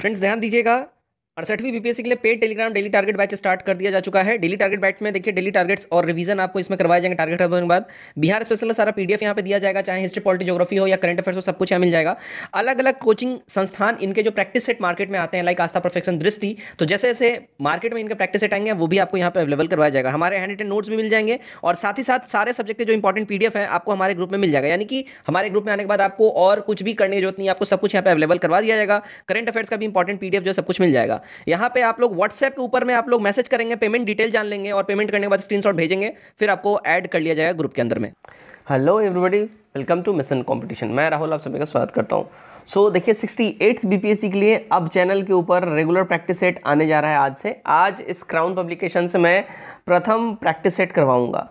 Friends ध्यान दीजिएगा अड़सठवीं BPSC के लिए paid Telegram daily target batch start कर दिया जा चुका है डेली टारगेट बैच में देखिए डेली टारगेट्स और रिवीजन आपको इसमें करवाए जाएंगे टारगेट करने के बाद बिहार स्पेशल सारा पीडीएफ यहाँ पे दिया जाएगा चाहे हिस्ट्री पॉलिटी जोग्राफी हो या करंट अफेयर्स हो सब कुछ यहाँ मिल जाएगा अलग अलग कोचिंग संस्थान इनके जो प्रैक्टिस सेट मार्केट में आते हैं लाइक आस्था परफेक्शन दृष्टि तो जैसे जैसे मार्केट में इनके प्रैक्टिस सेट आएंगे वो भी आपको यहाँ पर अवेलेबल करवाया जाएगा हमारे हैंड रिटेन नोट्स भी मिल जाएंगे और साथ ही साथ सारे सब्जेक्ट के जो इंपॉर्टेंट पीडीएफ है आपको हमारे ग्रुप में मिल जाएगा यानी कि हमारे ग्रुप में आने के बाद आपको और कुछ भी करने की जरूरत नहीं आपको सब कुछ यहाँ पर अवेलेबल करवा दिया जाएगा करंट अफेयर्स का भी इंपॉर्टेंट पीडीएफ जो सब कुछ मिल जाएगा यहाँ पे आप लोग व्हाट्सएप के ऊपर में आप लोग मैसेज करेंगे पेमेंट डिटेल जान लेंगे और पेमेंट करने के बाद स्क्रीनशॉट भेजेंगे फिर आपको ऐड कर लिया जाएगा ग्रुप के अंदर में hello everybody welcome to mission competition मैं राहुल आप सभी का स्वागत करता हूँ सो so, देखिए सिक्सटी एट्थ बीपीएससी के लिए अब चैनल के ऊपर रेगुलर प्रैक्टिस सेट आने जा रहा है आज से आज इस क्राउन पब्लिकेशन से मैं प्रथम प्रैक्टिस सेट करवाऊंगा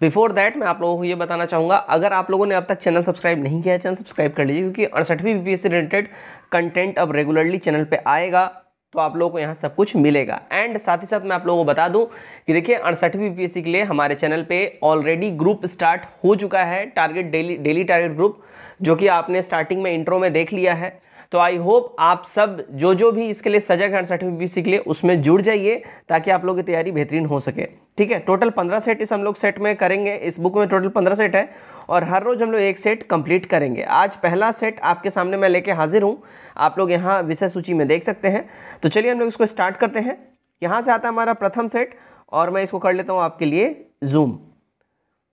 बिफोर दैट मैं आप लोगों को ये बताना चाहूँगा अगर आप लोगों ने अब तक चैनल सब्सक्राइब नहीं किया है चैनल सब्सक्राइब कर लीजिए क्योंकि अड़सठवीं बीपीएससी रिलेटेड कंटेंट अब रेगुलरली चैनल पे आएगा तो आप लोगों को यहाँ सब कुछ मिलेगा एंड साथ ही साथ मैं आप लोगों को बता दूं कि देखिए अड़सठवीं पी के लिए हमारे चैनल पे ऑलरेडी ग्रुप स्टार्ट हो चुका है target daily daily target group जो कि आपने स्टार्टिंग में इंट्रो में देख लिया है तो आई होप आप सब जो जो भी इसके लिए सजग है अड़सठवीं पी के लिए उसमें जुड़ जाइए ताकि आप लोगों की तैयारी बेहतरीन हो सके ठीक है टोटल पंद्रह सेट इस हम लोग सेट में करेंगे इस बुक में टोटल पंद्रह सेट है और हर रोज़ हम लोग एक सेट कंप्लीट करेंगे आज पहला सेट आपके सामने मैं लेके हाजिर हूँ आप लोग यहाँ विषय सूची में देख सकते हैं तो चलिए हम लोग इसको स्टार्ट करते हैं यहाँ से आता है हमारा प्रथम सेट और मैं इसको कर लेता हूँ आपके लिए जूम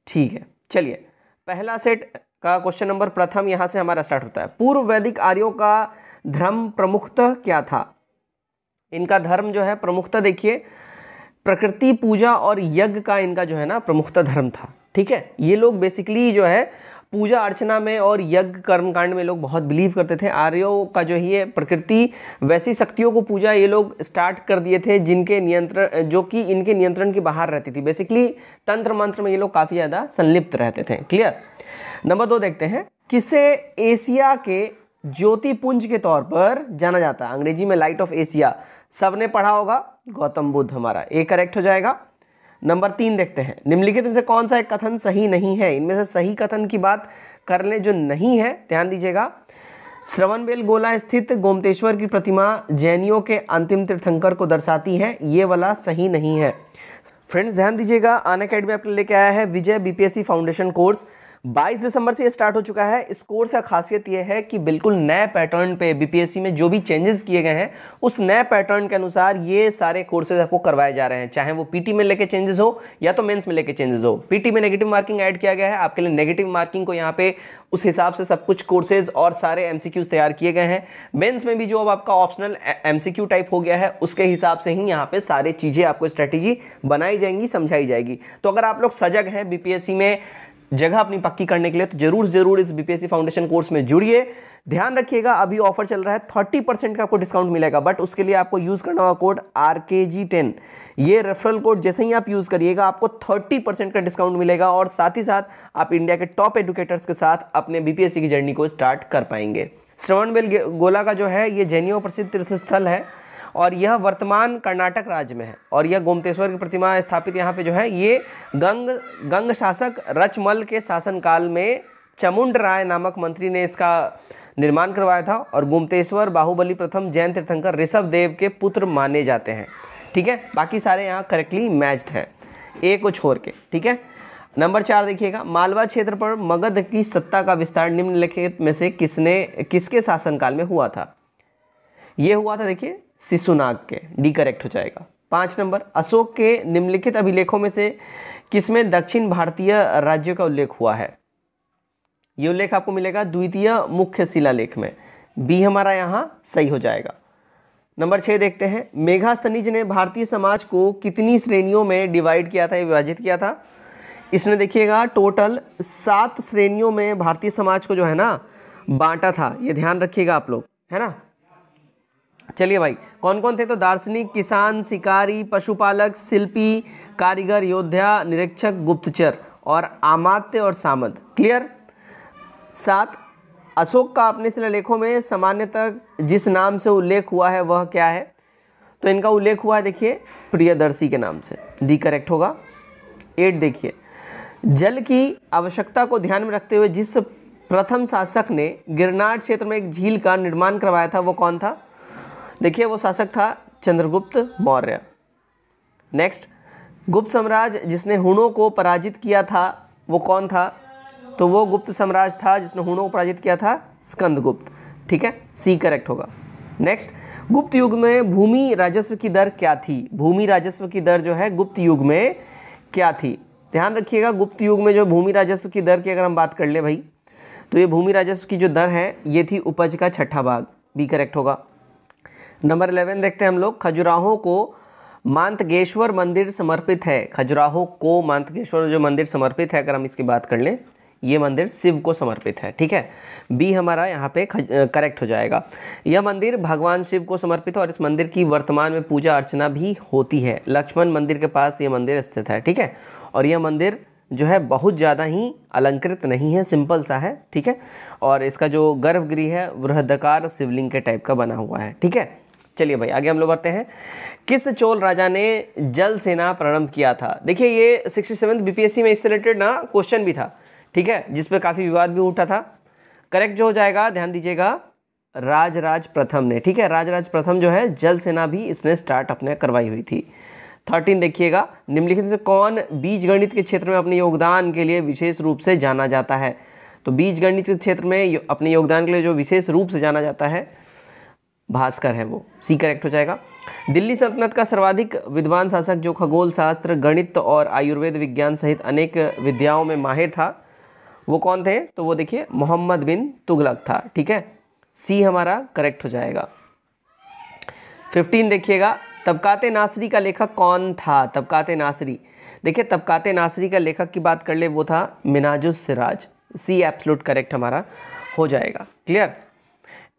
ठीक है चलिए पहला सेट का क्वेश्चन नंबर प्रथम यहाँ से हमारा स्टार्ट होता है पूर्व वैदिक आर्यों का धर्म प्रमुखता क्या था इनका धर्म जो है प्रमुखता देखिए प्रकृति पूजा और यज्ञ का इनका जो है ना प्रमुखता धर्म था ठीक है ये लोग बेसिकली जो है पूजा अर्चना में और यज्ञ कर्मकांड में लोग बहुत बिलीव करते थे आर्यों का जो है प्रकृति वैसी शक्तियों को पूजा ये लोग स्टार्ट कर दिए थे जिनके नियंत्रण जो कि इनके नियंत्रण के बाहर रहती थी बेसिकली तंत्र मंत्र में ये लोग काफ़ी ज़्यादा संलिप्त रहते थे क्लियर नंबर दो देखते हैं किसे एशिया के ज्योतिपुंज के तौर पर जाना जाता है अंग्रेजी में लाइट ऑफ एशिया सब ने पढ़ा होगा गौतम बुद्ध हमारा ए करेक्ट हो जाएगा नंबर तीन देखते हैं निम्नलिखित में से कौन सा एक कथन सही नहीं है इनमें से सही कथन की बात कर ले जो नहीं है ध्यान दीजिएगा बेल गोला स्थित गोमतेश्वर की प्रतिमा जैनियों के अंतिम तीर्थंकर को दर्शाती है ये वाला सही नहीं है फ्रेंड्स ध्यान दीजिएगा आन अकेडमी आपके लेके आया है विजय बीपीएससी फाउंडेशन कोर्स 22 दिसंबर से ये स्टार्ट हो चुका है इस कोर्स का खासियत ये है कि बिल्कुल नए पैटर्न पे बीपीएससी में जो भी चेंजेस किए गए हैं उस नए पैटर्न के अनुसार ये सारे कोर्सेज आपको करवाए जा रहे हैं चाहे वो पीटी में लेके चेंजेस हो या तो मेंस में लेके चेंजेस हो पीटी में नेगेटिव मार्किंग ऐड किया गया है आपके लिए नेगेटिव मार्किंग को यहाँ पे उस हिसाब से सब कुछ कोर्सेज और सारे एम तैयार किए गए हैं मेन्स में भी जो अब आपका ऑप्शनल एम टाइप हो गया है उसके हिसाब से ही यहाँ पे सारे चीज़ें आपको स्ट्रैटेजी बनाई जाएंगी समझाई जाएगी तो अगर आप लोग सजग हैं बीपीएससी में जगह अपनी पक्की करने के लिए तो जरूर जरूर इस बीपीएससी फाउंडेशन कोर्स में जुड़िए ध्यान रखिएगा अभी ऑफर चल रहा है थर्टी परसेंट का आपको डिस्काउंट मिलेगा बट उसके लिए आपको यूज़ करना होगा code R K G ten ये रेफरल कोड जैसे ही आप यूज़ करिएगा आपको थर्टी परसेंट का डिस्काउंट मिलेगा और साथ ही साथ आप इंडिया के टॉप एडुकेटर्स के साथ अपने बीपीएससी की जर्नी को स्टार्ट कर पाएंगे बेल गोला का जो है ये जैनियो प्रसिद्ध तीर्थस्थल है और यह वर्तमान कर्नाटक राज्य में है और यह गोमतेश्वर की प्रतिमा स्थापित यहाँ पे जो है ये गंग गंग शासक रचमल के शासनकाल में चमुंड राय नामक मंत्री ने इसका निर्माण करवाया था और गोमतेश्वर बाहुबली प्रथम जैन तीर्थंकर ऋषभ देव के पुत्र माने जाते हैं ठीक है बाकी सारे यहाँ करेक्टली मैच्ड हैं एक को छोड़ के ठीक है नंबर चार देखिएगा मालवा क्षेत्र पर मगध की सत्ता का विस्तार निम्नलिखित में से किसने किसके शासनकाल में हुआ था ये हुआ था देखिए शिशुनाग के डी करेक्ट हो जाएगा पाँच नंबर अशोक के निम्नलिखित अभिलेखों में से किसमें दक्षिण भारतीय राज्यों का उल्लेख हुआ है ये उल्लेख आपको मिलेगा द्वितीय मुख्य शिलालेख में बी हमारा यहाँ सही हो जाएगा नंबर छः देखते हैं मेघा सनिज ने भारतीय समाज को कितनी श्रेणियों में डिवाइड किया था विभाजित किया था इसने देखिएगा टोटल सात श्रेणियों में भारतीय समाज को जो है ना बांटा था ये ध्यान रखिएगा आप लोग है ना चलिए भाई कौन कौन थे तो दार्शनिक किसान शिकारी पशुपालक शिल्पी कारीगर योद्धा निरीक्षक गुप्तचर और आमात्य और सामंत क्लियर सात अशोक का अपने शिलालेखों में सामान्यतः जिस नाम से उल्लेख हुआ है वह क्या है तो इनका उल्लेख हुआ है देखिए प्रियदर्शी के नाम से डी करेक्ट होगा एट देखिए जल की आवश्यकता को ध्यान में रखते हुए जिस प्रथम शासक ने गिरनार क्षेत्र में एक झील का निर्माण करवाया था वो कौन था देखिए वो शासक था चंद्रगुप्त मौर्य नेक्स्ट गुप्त साम्राज्य जिसने हुनों को पराजित किया था वो कौन था तो वो गुप्त साम्राज्य था जिसने हुणों को पराजित किया था स्कंदगुप्त ठीक है सी करेक्ट होगा नेक्स्ट गुप्त युग में भूमि राजस्व की दर क्या थी भूमि राजस्व की दर जो है गुप्त युग में क्या थी ध्यान रखिएगा गुप्त युग में जो भूमि राजस्व की दर की अगर हम बात कर ले भाई तो ये भूमि राजस्व की जो दर है ये थी उपज का छठा भाग बी करेक्ट होगा नंबर इलेवन देखते हैं हम लोग खजुराहों को मांतगेश्वर मंदिर समर्पित है खजुराहो को मांतगेश्वर जो मंदिर समर्पित है अगर हम इसकी बात कर लें ये मंदिर शिव को समर्पित है ठीक है बी हमारा यहाँ पे करेक्ट हो जाएगा यह मंदिर भगवान शिव को समर्पित है और इस मंदिर की वर्तमान में पूजा अर्चना भी होती है लक्ष्मण मंदिर के पास ये मंदिर स्थित है ठीक है और यह मंदिर जो है बहुत ज़्यादा ही अलंकृत नहीं है सिंपल सा है ठीक है और इसका जो गर्भगृह है वृहदकार शिवलिंग के टाइप का बना हुआ है ठीक है चलिए भाई आगे हम लोग बढ़ते हैं किस चोल राजा ने जल सेना प्रारंभ किया था देखिए ये सिक्सटी सेवन बीपीएससी में इससे रिलेटेड ना क्वेश्चन भी था ठीक है जिस पर काफ़ी विवाद भी उठा था करेक्ट जो हो जाएगा ध्यान दीजिएगा राजराज प्रथम ने ठीक है राजराज प्रथम जो है जल सेना भी इसने स्टार्ट अपने करवाई हुई थी थर्टीन देखिएगा निम्नलिखित से कौन बीज गणित के क्षेत्र में अपने योगदान के लिए विशेष रूप से जाना जाता है तो बीज गणित के क्षेत्र में अपने योगदान के लिए जो विशेष रूप से जाना जाता है भास्कर है वो सी करेक्ट हो जाएगा दिल्ली सल्तनत का सर्वाधिक विद्वान शासक जो खगोल शास्त्र गणित और आयुर्वेद विज्ञान सहित अनेक विद्याओं में माहिर था वो कौन थे तो वो देखिए मोहम्मद बिन तुगलक था ठीक है सी हमारा करेक्ट हो जाएगा फिफ्टीन देखिएगा तबकात नासरी का लेखक कौन था तबकात नासरी देखिए तबकाते नासरी का लेखक की बात कर ले वो था Minhajus Siraj C absolute correct हमारा हो जाएगा क्लियर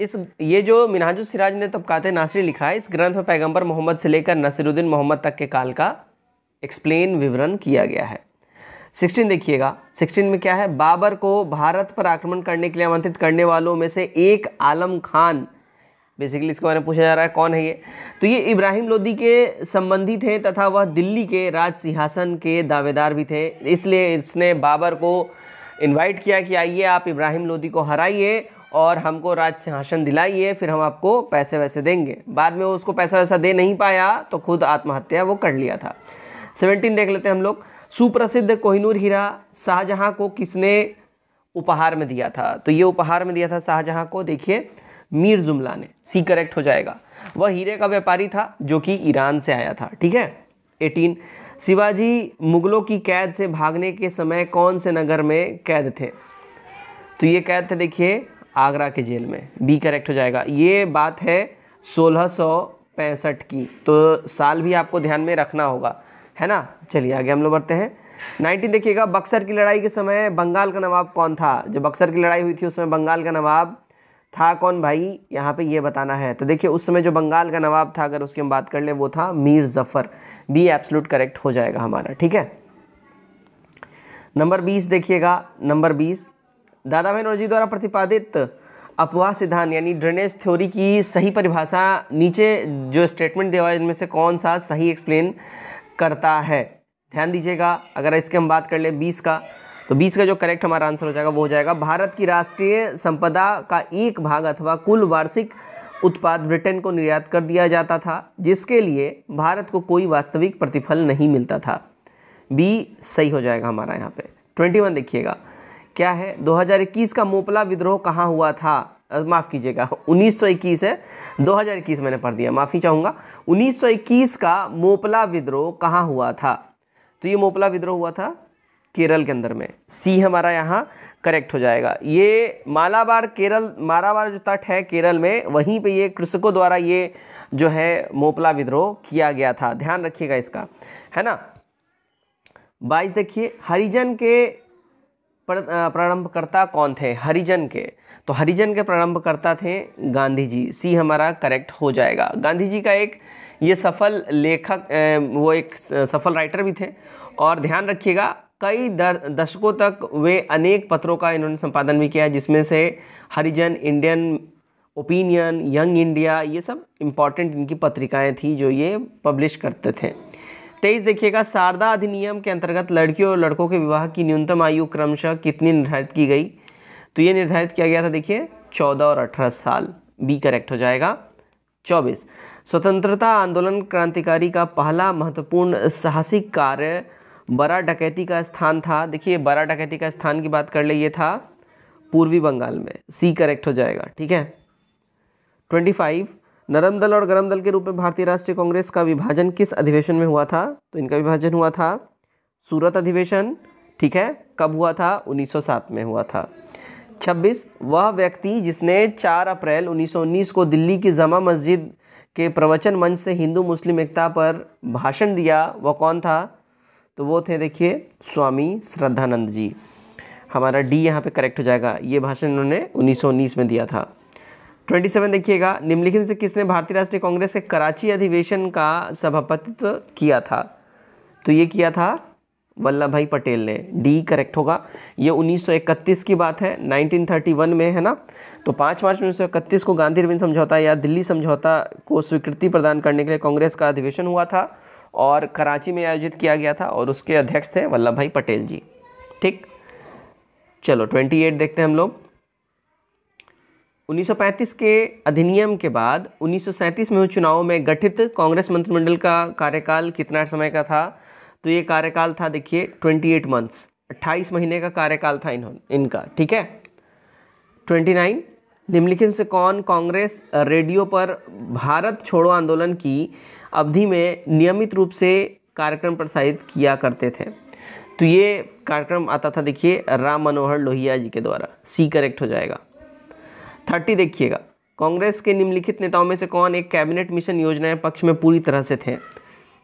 इस ये जो मिनाजु सिराज ने तबकात नासरी लिखा है इस ग्रंथ में पैगंबर मोहम्मद से लेकर नसीरुद्दीन मोहम्मद तक के काल का एक्सप्लेन विवरण किया गया है सिक्सटीन देखिएगा सिक्सटीन में क्या है बाबर को भारत पर आक्रमण करने के लिए आमंत्रित करने वालों में से एक आलम खान बेसिकली इसके बारे में पूछा जा रहा है कौन है ये तो ये इब्राहिम लोदी के संबंधी थे तथा वह दिल्ली के राज सिंहासन के दावेदार भी थे इसलिए इसने बाबर को इनवाइट किया कि आइए आप इब्राहिम लोदी को हराइए और हमको राज सिंहासन दिलाइए फिर हम आपको पैसे वैसे देंगे बाद में वो उसको पैसा वैसा दे नहीं पाया तो खुद आत्महत्या वो कर लिया था सेवनटीन देख लेते हैं हम लोग सुप्रसिद्ध कोहिनूर हीरा शाहजहाँ को किसने उपहार में दिया था तो ये उपहार में दिया था शाहजहाँ को देखिए मीर जुमला ने सी करेक्ट हो जाएगा वह हीरे का व्यापारी था जो कि ईरान से आया था ठीक है एटीन शिवाजी मुगलों की कैद से भागने के समय कौन से नगर में कैद थे तो ये कैद थे देखिए आगरा के जेल में बी करेक्ट हो जाएगा ये बात है सोलह पैंसठ की तो साल भी आपको ध्यान में रखना होगा है ना चलिए आगे हम लोग बढ़ते हैं नाइनटीन देखिएगा बक्सर की लड़ाई के समय बंगाल का नवाब कौन था जब बक्सर की लड़ाई हुई थी उस समय बंगाल का नवाब था कौन भाई यहाँ पे ये बताना है तो देखिए उस समय जो बंगाल का नवाब था अगर उसकी हम बात कर ले वो था Mir Jafar B absolute correct हो जाएगा हमारा ठीक है नंबर बीस देखिएगा नंबर बीस दादा बहन जी द्वारा प्रतिपादित अपवाह सिद्धांत यानी ड्रेनेज थ्योरी की सही परिभाषा नीचे जो स्टेटमेंट दिया है इनमें से कौन सा सही एक्सप्लेन करता है ध्यान दीजिएगा अगर इसके हम बात कर लें बीस का तो बीस का जो करेक्ट हमारा आंसर हो जाएगा वो हो जाएगा भारत की राष्ट्रीय संपदा का एक भाग अथवा कुल वार्षिक उत्पाद ब्रिटेन को निर्यात कर दिया जाता था जिसके लिए भारत को कोई वास्तविक प्रतिफल नहीं मिलता था बी सही हो जाएगा हमारा यहाँ पे ट्वेंटी वन देखिएगा क्या है 2021 का मोपला विद्रोह कहाँ हुआ था माफ़ कीजिएगा 1921 है 2021 मैंने पढ़ दिया माफ़ी चाहूँगा 1921 का मोपला विद्रोह कहाँ हुआ था तो ये मोपला विद्रोह हुआ था केरल के अंदर में सी हमारा यहाँ करेक्ट हो जाएगा ये मालाबार केरल माराबार जो तट है केरल में वहीं पे ये कृषकों द्वारा ये जो है मोपला विद्रोह किया गया था ध्यान रखिएगा इसका है ना बाईस देखिए हरिजन के प्रारंभकर्ता कौन थे हरिजन के तो हरिजन के प्रारंभकर्ता थे गांधी जी सी हमारा करेक्ट हो जाएगा गांधी जी का एक ये सफल लेखक वो एक सफल राइटर भी थे और ध्यान रखिएगा कई दशकों तक वे अनेक पत्रों का इन्होंने संपादन भी किया जिसमें से Harijan Indian opinion young India ये सब इम्पॉर्टेंट इनकी पत्रिकाएं थी जो ये पब्लिश करते थे तेईस देखिएगा शारदा अधिनियम के अंतर्गत लड़कियों और लड़कों के विवाह की न्यूनतम आयु क्रमशः कितनी निर्धारित की गई तो ये निर्धारित किया गया था देखिए चौदह और अठारह साल बी करेक्ट हो जाएगा चौबीस स्वतंत्रता आंदोलन क्रांतिकारी का पहला महत्वपूर्ण साहसिक कार्य बड़ा डकैती का स्थान था देखिए बड़ा डकैती का स्थान की बात कर ले ये था पूर्वी बंगाल में सी करेक्ट हो जाएगा ठीक है ट्वेंटी फाइव नरम दल और गरम दल के रूप में भारतीय राष्ट्रीय कांग्रेस का विभाजन किस अधिवेशन में हुआ था तो इनका विभाजन हुआ था सूरत अधिवेशन ठीक है कब हुआ था 1907 में हुआ था 26 वह व्यक्ति जिसने 4 अप्रैल 1919 को दिल्ली की जमा मस्जिद के प्रवचन मंच से हिंदू मुस्लिम एकता पर भाषण दिया वह कौन था तो वो थे देखिए स्वामी श्रद्धानंद जी हमारा डी यहाँ पे करेक्ट हो जाएगा ये भाषण उन्होंने 1919 में दिया था ट्वेंटी सेवन देखिएगा निम्नलिखित से किसने भारतीय राष्ट्रीय कांग्रेस के कराची अधिवेशन का सभापतित्व किया था तो ये किया था वल्लभ भाई पटेल ने डी करेक्ट होगा ये 1931 की बात है 1931 में है ना तो 5 मार्च 1931 को गांधी रविंद समझौता या दिल्ली समझौता को स्वीकृति प्रदान करने के लिए कांग्रेस का अधिवेशन हुआ था और कराची में आयोजित किया गया था और उसके अध्यक्ष थे वल्लभ भाई पटेल जी ठीक चलो 28 देखते हैं हम लोग 1935 के अधिनियम के बाद 1937 में हुए चुनाव में गठित कांग्रेस मंत्रिमंडल का कार्यकाल कितना समय का था तो ये कार्यकाल था देखिए 28 मंथ्स 28 महीने का कार्यकाल था इन्होंने इनका ठीक है 29 निम्नलिखित से कौन कांग्रेस रेडियो पर भारत छोड़ो आंदोलन की अवधि में नियमित रूप से कार्यक्रम प्रसारित किया करते थे तो ये कार्यक्रम आता था देखिए राम मनोहर लोहिया जी के द्वारा सी करेक्ट हो जाएगा थर्टी देखिएगा कांग्रेस के निम्नलिखित नेताओं में से कौन एक कैबिनेट मिशन योजना के पक्ष में पूरी तरह से थे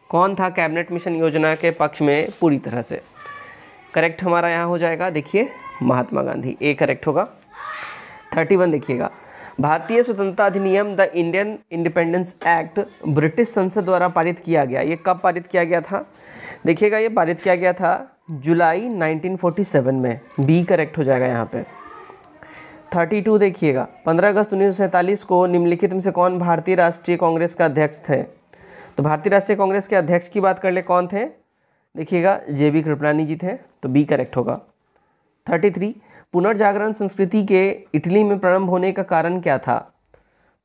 कौन था कैबिनेट मिशन योजना के पक्ष में पूरी तरह से करेक्ट हमारा यहाँ हो जाएगा देखिए महात्मा गांधी ए करेक्ट होगा थर्टी वन देखिएगा भारतीय स्वतंत्रता अधिनियम the Indian independence act British संसद द्वारा पारित किया गया ये कब पारित किया गया था देखिएगा ये पारित किया गया था जुलाई 1947 में बी करेक्ट हो जाएगा यहाँ पे थर्टी टू देखिएगा पंद्रह अगस्त उन्नीस को निम्नलिखित में से कौन भारतीय राष्ट्रीय कांग्रेस का अध्यक्ष थे तो भारतीय राष्ट्रीय कांग्रेस के अध्यक्ष की बात कर ले कौन थे देखिएगा जे बी कृपलानी जी थे तो बी करेक्ट होगा थर्टी थ्री पुनर्जागरण संस्कृति के इटली में प्रारंभ होने का कारण क्या था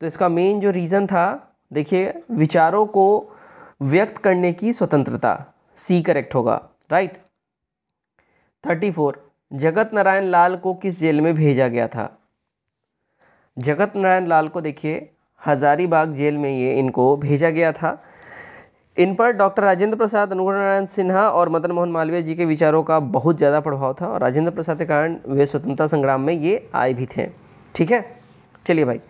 तो इसका मेन जो रीज़न था देखिए विचारों को व्यक्त करने की स्वतंत्रता सी करेक्ट होगा right thirty four Jagat Narayan लाल को किस जेल में भेजा गया था जगत नारायण लाल को देखिए हजारीबाग जेल में ये इनको भेजा गया था इन पर डॉक्टर राजेंद्र प्रसाद अनुग्रह नारायण सिन्हा और मदन मोहन मालवीय जी के विचारों का बहुत ज़्यादा प्रभाव था और राजेंद्र प्रसाद के कारण वे स्वतंत्रता संग्राम में ये आए भी थे ठीक है चलिए भाई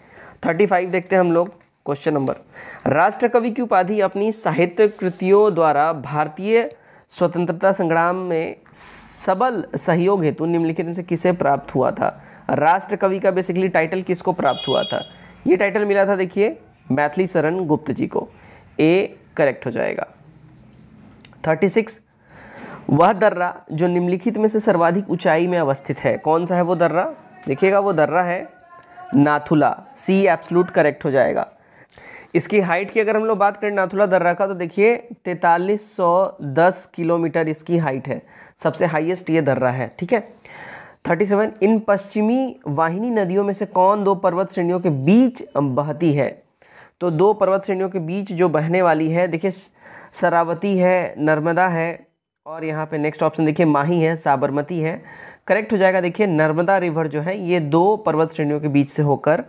थर्टी फाइव देखते हैं हम लोग क्वेश्चन नंबर राष्ट्रकवि की उपाधि अपनी साहित्य कृतियों द्वारा भारतीय स्वतंत्रता संग्राम में सबल सहयोग हेतु निम्नलिखित में से किसे प्राप्त हुआ था राष्ट्र कवि का बेसिकली टाइटल किसको प्राप्त हुआ था ये टाइटल मिला था देखिए मैथिली शरण गुप्त जी को ए करेक्ट हो जाएगा थर्टी सिक्स वह दर्रा जो निम्नलिखित में से सर्वाधिक ऊंचाई में अवस्थित है कौन सा है वो दर्रा देखिएगा वो दर्रा है नाथुला सी एप्सलूट करेक्ट हो जाएगा इसकी हाइट की अगर हम लोग बात करें नाथुला दर्रा का तो देखिए तैतालीस सौ दस किलोमीटर इसकी हाइट है सबसे हाईएस्ट ये दर्रा है ठीक है थर्टी सेवन इन पश्चिमी वाहिनी नदियों में से कौन दो पर्वत श्रेणियों के बीच बहती है तो दो पर्वत श्रेणियों के बीच जो बहने वाली है देखिए सरावती है नर्मदा है और यहाँ पे नेक्स्ट ऑप्शन देखिए माही है साबरमती है करेक्ट हो जाएगा देखिए नर्मदा रिवर जो है ये दो पर्वत श्रेणियों के बीच से होकर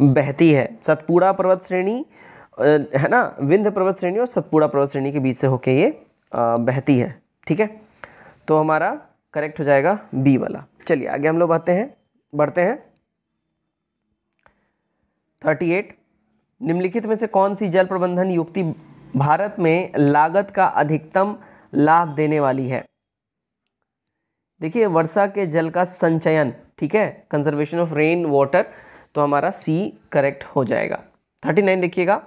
बहती है सतपुड़ा पर्वत श्रेणी है ना विंध्य पर्वत श्रेणी और सतपुड़ा पर्वत श्रेणी के बीच से होके ये बहती है ठीक है तो हमारा करेक्ट हो जाएगा बी वाला चलिए आगे हम लोग बढ़ते हैं बढ़ते हैं थर्टी एट निम्नलिखित में से कौन सी जल प्रबंधन युक्ति भारत में लागत का अधिकतम लाभ देने वाली है देखिए वर्षा के जल का संचयन ठीक है कंजर्वेशन ऑफ रेन वाटर तो हमारा सी करेक्ट हो जाएगा थर्टी नाइन देखिएगा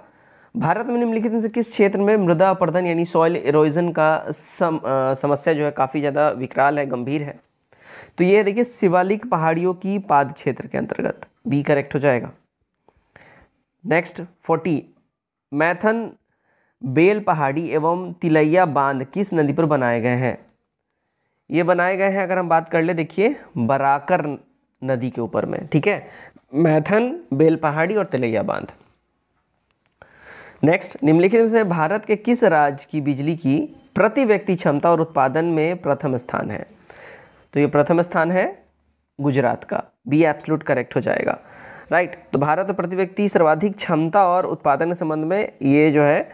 भारत में निम्नलिखित में से किस क्षेत्र में मृदा अपरदन यानी सॉइल इरोजन का सम, आ, समस्या जो है काफ़ी ज़्यादा विकराल है गंभीर है तो ये देखिए शिवालिक पहाड़ियों की पाद क्षेत्र के अंतर्गत बी करेक्ट हो जाएगा नेक्स्ट फोर्टी मैथन बेल पहाड़ी एवं तिलैया बांध किस नदी पर बनाए गए हैं ये बनाए गए हैं अगर हम बात कर ले देखिए बराकर नदी के ऊपर में ठीक है मैथन बेल पहाड़ी और तिलैया बांध नेक्स्ट निम्नलिखित में से भारत के किस राज्य की बिजली की प्रति व्यक्ति क्षमता और उत्पादन में प्रथम स्थान है तो ये प्रथम स्थान है गुजरात का बी एप्सलूट करेक्ट हो जाएगा राइट right. तो भारत प्रति व्यक्ति सर्वाधिक क्षमता और उत्पादन के संबंध में ये जो है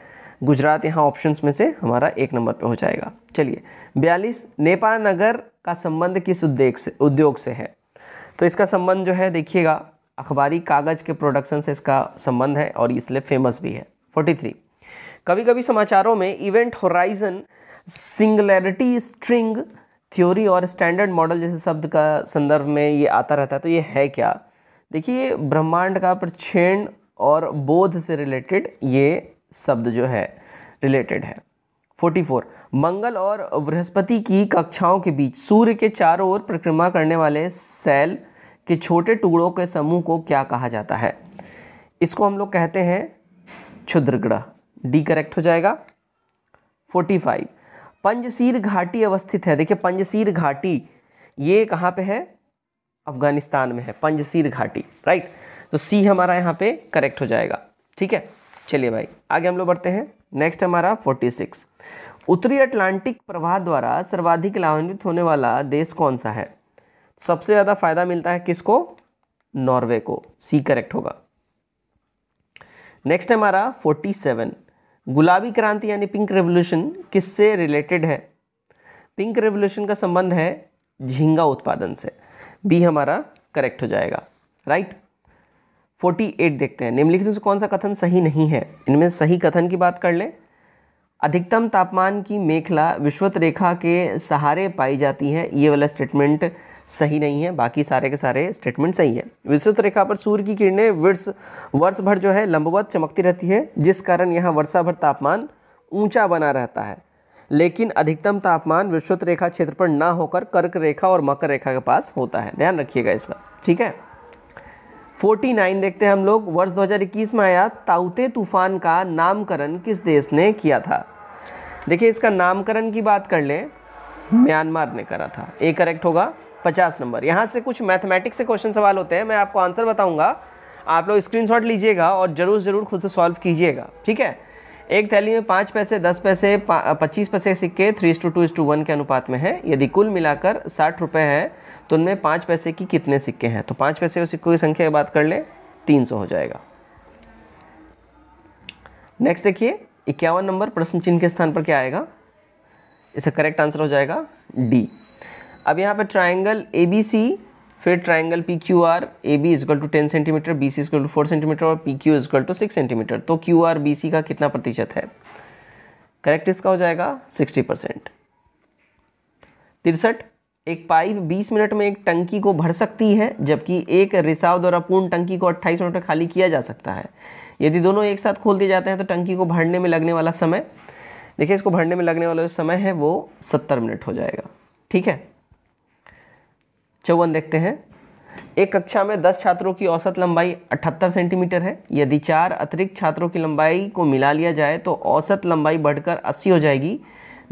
गुजरात यहाँ ऑप्शंस में से हमारा एक नंबर पे हो जाएगा चलिए बयालीस नेपाल नगर का संबंध किस उद्योग से उद्योग से है तो इसका संबंध जो है देखिएगा अखबारी कागज़ के प्रोडक्शन से इसका संबंध है और इसलिए फेमस भी है 43 कभी कभी समाचारों में event horizon singularity string theory और स्टैंडर्ड मॉडल जैसे शब्द का संदर्भ में ये आता रहता है तो ये है क्या देखिए ब्रह्मांड का प्रक्षेण और बोध से रिलेटेड ये शब्द जो है रिलेटेड है 44 मंगल और बृहस्पति की कक्षाओं के बीच सूर्य के चारों ओर परिक्रमा करने वाले सेल के छोटे टुकड़ों के समूह को क्या कहा जाता है इसको हम लोग कहते हैं क्षुद्रग्रह डी करेक्ट हो जाएगा फोर्टी फाइव पंजसीर घाटी अवस्थित है देखिए पंजसीर घाटी ये कहाँ पे है अफगानिस्तान में है पंजसीर घाटी राइट तो सी हमारा यहाँ पे करेक्ट हो जाएगा ठीक है चलिए भाई आगे हम लोग बढ़ते हैं नेक्स्ट हमारा फोर्टी सिक्स उत्तरी अटलांटिक प्रवाह द्वारा सर्वाधिक लाभान्वित होने वाला देश कौन सा है सबसे ज़्यादा फायदा मिलता है किसको नॉर्वे को सी करेक्ट होगा नेक्स्ट हमारा फोर्टी सेवन गुलाबी क्रांति यानी पिंक रेवोल्यूशन किससे रिलेटेड है पिंक रेवोल्यूशन का संबंध है झींगा उत्पादन से बी हमारा करेक्ट हो जाएगा राइट फोर्टी एट देखते हैं निम्नलिखित में से कौन सा कथन सही नहीं है इनमें सही कथन की बात कर लें अधिकतम तापमान की मेखला विश्वत रेखा के सहारे पाई जाती है ये वाला स्टेटमेंट सही नहीं है बाकी सारे के सारे स्टेटमेंट सही है विस्तृत रेखा पर सूर्य की किरणें वर्ष वर्ष भर जो है लंबवत चमकती रहती है जिस कारण यहाँ वर्षा भर तापमान ऊंचा बना रहता है लेकिन अधिकतम तापमान विस्तृत रेखा क्षेत्र पर ना होकर कर्क रेखा और मकर रेखा के पास होता है ध्यान रखिएगा इसका ठीक है 49 देखते हैं हम लोग वर्ष 2021 में आया ताउते तूफान का नामकरण किस देश ने किया था देखिए इसका नामकरण की बात कर लें म्यांमार ने करा था ए करेक्ट होगा पचास नंबर यहाँ से कुछ मैथमेटिक्स से क्वेश्चन सवाल होते हैं मैं आपको आंसर बताऊँगा आप लोग स्क्रीन लीजिएगा और ज़रूर ज़रूर खुद से सॉल्व कीजिएगा ठीक है एक थैली में पाँच पैसे दस पैसे पच्चीस पैसे सिक्के three two two two one के अनुपात में है यदि कुल मिलाकर साठ रुपये है तो उनमें पाँच पैसे की कितने सिक्के हैं तो पाँच पैसे और सिक्कों की संख्या की बात कर लें तीन सौ हो जाएगा नेक्स्ट देखिए इक्यावन नंबर प्रश्न चिन्ह के स्थान पर क्या आएगा इसका करेक्ट आंसर हो जाएगा डी अब यहाँ पर ट्राइंगल ए बी सी फिर triangle P Q R A B is equal to ten centimetre B C is equal to four centimetre और P Q is equal to six centimetre तो क्यू आर बी सी का कितना प्रतिशत है करेक्ट इसका हो जाएगा सिक्सटी परसेंट तिरसठ एक पाइप बीस मिनट में एक टंकी को भर सकती है जबकि एक रिसाव द्वारा पूर्ण टंकी को अट्ठाईस मिनट में खाली किया जा सकता है यदि दोनों एक साथ खोल दिए जाते हैं तो टंकी को भरने में लगने वाला समय देखिए इसको भरने में लगने वाला जो समय है वो सत्तर मिनट हो जाएगा ठीक है चौवन देखते हैं एक कक्षा में दस छात्रों की औसत लंबाई अठहत्तर सेंटीमीटर है यदि चार अतिरिक्त छात्रों की लंबाई को मिला लिया जाए तो औसत लंबाई बढ़कर अस्सी हो जाएगी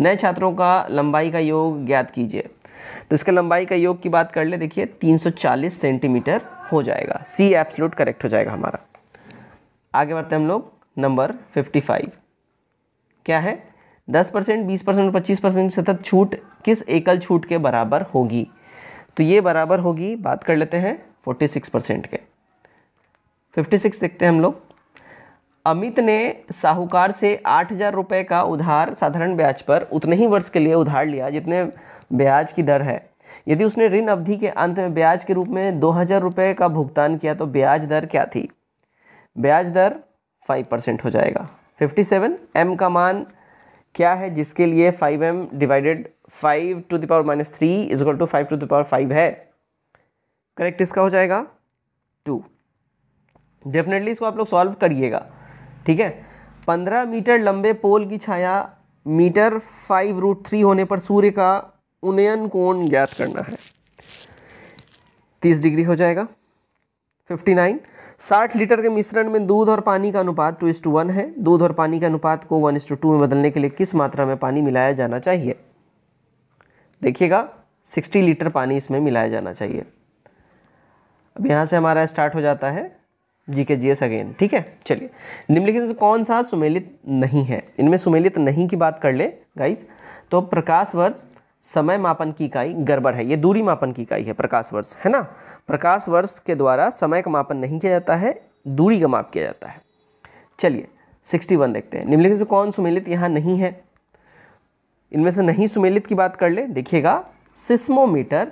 नए छात्रों का लंबाई का योग ज्ञात कीजिए तो इसके लंबाई का योग की बात कर ले देखिए 340 सेंटीमीटर हो जाएगा सी एप्सलूट करेक्ट हो जाएगा हमारा आगे बढ़ते हम लोग नंबर 55 क्या है 10 परसेंट बीस परसेंट पच्चीस परसेंट सतत छूट किस एकल छूट के बराबर होगी तो ये बराबर होगी बात कर लेते हैं 46 परसेंट के 56 देखते हैं हम लोग अमित ने साहूकार से आठ हज़ार रुपये का उधार साधारण ब्याज पर उतने ही वर्ष के लिए उधार लिया जितने ब्याज की दर है यदि उसने ऋण अवधि के अंत में ब्याज के रूप में दो हज़ार रुपये का भुगतान किया तो ब्याज दर क्या थी ब्याज दर फाइव परसेंट हो जाएगा फिफ्टी सेवन एम का मान क्या है जिसके लिए five M divided five to the power minus three is equal to five to the power five है करेक्ट इसका हो जाएगा टू डेफिनेटली इसको आप लोग सॉल्व करिएगा ठीक है पंद्रह मीटर लंबे पोल की छाया मीटर फाइव रूट थ्री होने पर सूर्य का उन्नयन कोण ज्ञात करना है तीस डिग्री हो जाएगा फिफ्टी नाइन साठ लीटर के मिश्रण में दूध और पानी का अनुपात टू इस टू वन है दूध और पानी के अनुपात को वन इस टू टू में बदलने के लिए किस मात्रा में पानी मिलाया जाना चाहिए देखिएगा 60 लीटर पानी इसमें मिलाया जाना चाहिए अब यहाँ से हमारा स्टार्ट हो जाता है जी के जी एस अगेन ठीक है चलिए निम्नलिखित से कौन सा सुमेलित नहीं है इनमें सुमेलित नहीं की बात कर ले गाइस तो प्रकाश वर्ष समय मापन की इकाई गड़बड़ है ये दूरी मापन की इकाई है प्रकाश वर्ष है ना प्रकाश वर्ष के द्वारा समय का मापन नहीं किया जाता है दूरी का माप किया जाता है चलिए सिक्सटी वन देखते हैं निम्नलिखित से कौन सुमेलित यहाँ नहीं है इनमें से नहीं सुमेलित की बात कर ले देखिएगा सिस्मोमीटर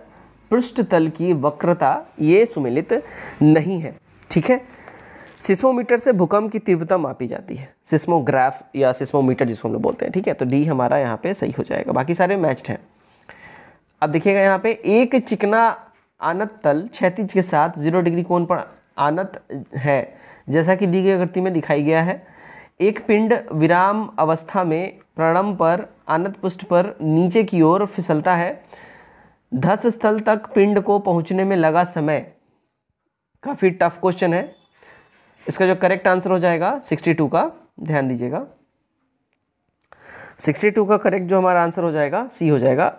पृष्ठ तल की वक्रता ये सुमेलित नहीं है ठीक है सिस्मोमीटर से भूकंप की तीव्रता मापी जाती है सिस्मोग्राफ या सिस्मोमीटर जिसको हम लोग बोलते हैं ठीक है तो डी हमारा यहाँ पे सही हो जाएगा बाकी सारे मैच्ड हैं अब देखिएगा यहाँ पे एक चिकना आनत तल क्षैतिज के साथ जीरो डिग्री कोण पर आनत है जैसा कि दी गई आकृति में दिखाई गया है एक पिंड विराम अवस्था में प्रणम पर आनंद पुष्ट पर नीचे की ओर फिसलता है धस स्थल तक पिंड को पहुंचने में लगा समय काफ़ी टफ क्वेश्चन है इसका जो करेक्ट आंसर हो जाएगा 62 का ध्यान दीजिएगा 62 का करेक्ट जो हमारा आंसर हो जाएगा सी हो जाएगा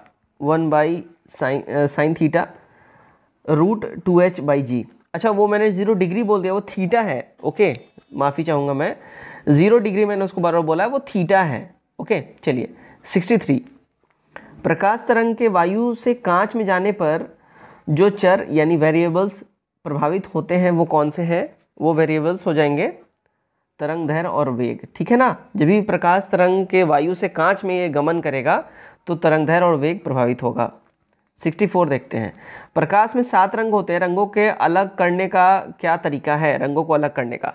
one by sine sine theta root two h by g अच्छा वो मैंने ज़ीरो डिग्री बोल दिया वो थीटा है ओके माफ़ी चाहूँगा मैं ज़ीरो डिग्री मैंने उसको बार बार बोला है वो थीटा है ओके चलिए 63 प्रकाश तरंग के वायु से कांच में जाने पर जो चर यानी वेरिएबल्स प्रभावित होते हैं वो कौन से हैं वो वेरिएबल्स हो जाएंगे तरंग धैर्य और वेग ठीक है ना जब भी प्रकाश तरंग के वायु से कांच में ये गमन करेगा तो तरंग धैर्य और वेग प्रभावित होगा 64 देखते हैं प्रकाश में सात रंग होते हैं रंगों के अलग करने का क्या तरीका है रंगों को अलग करने का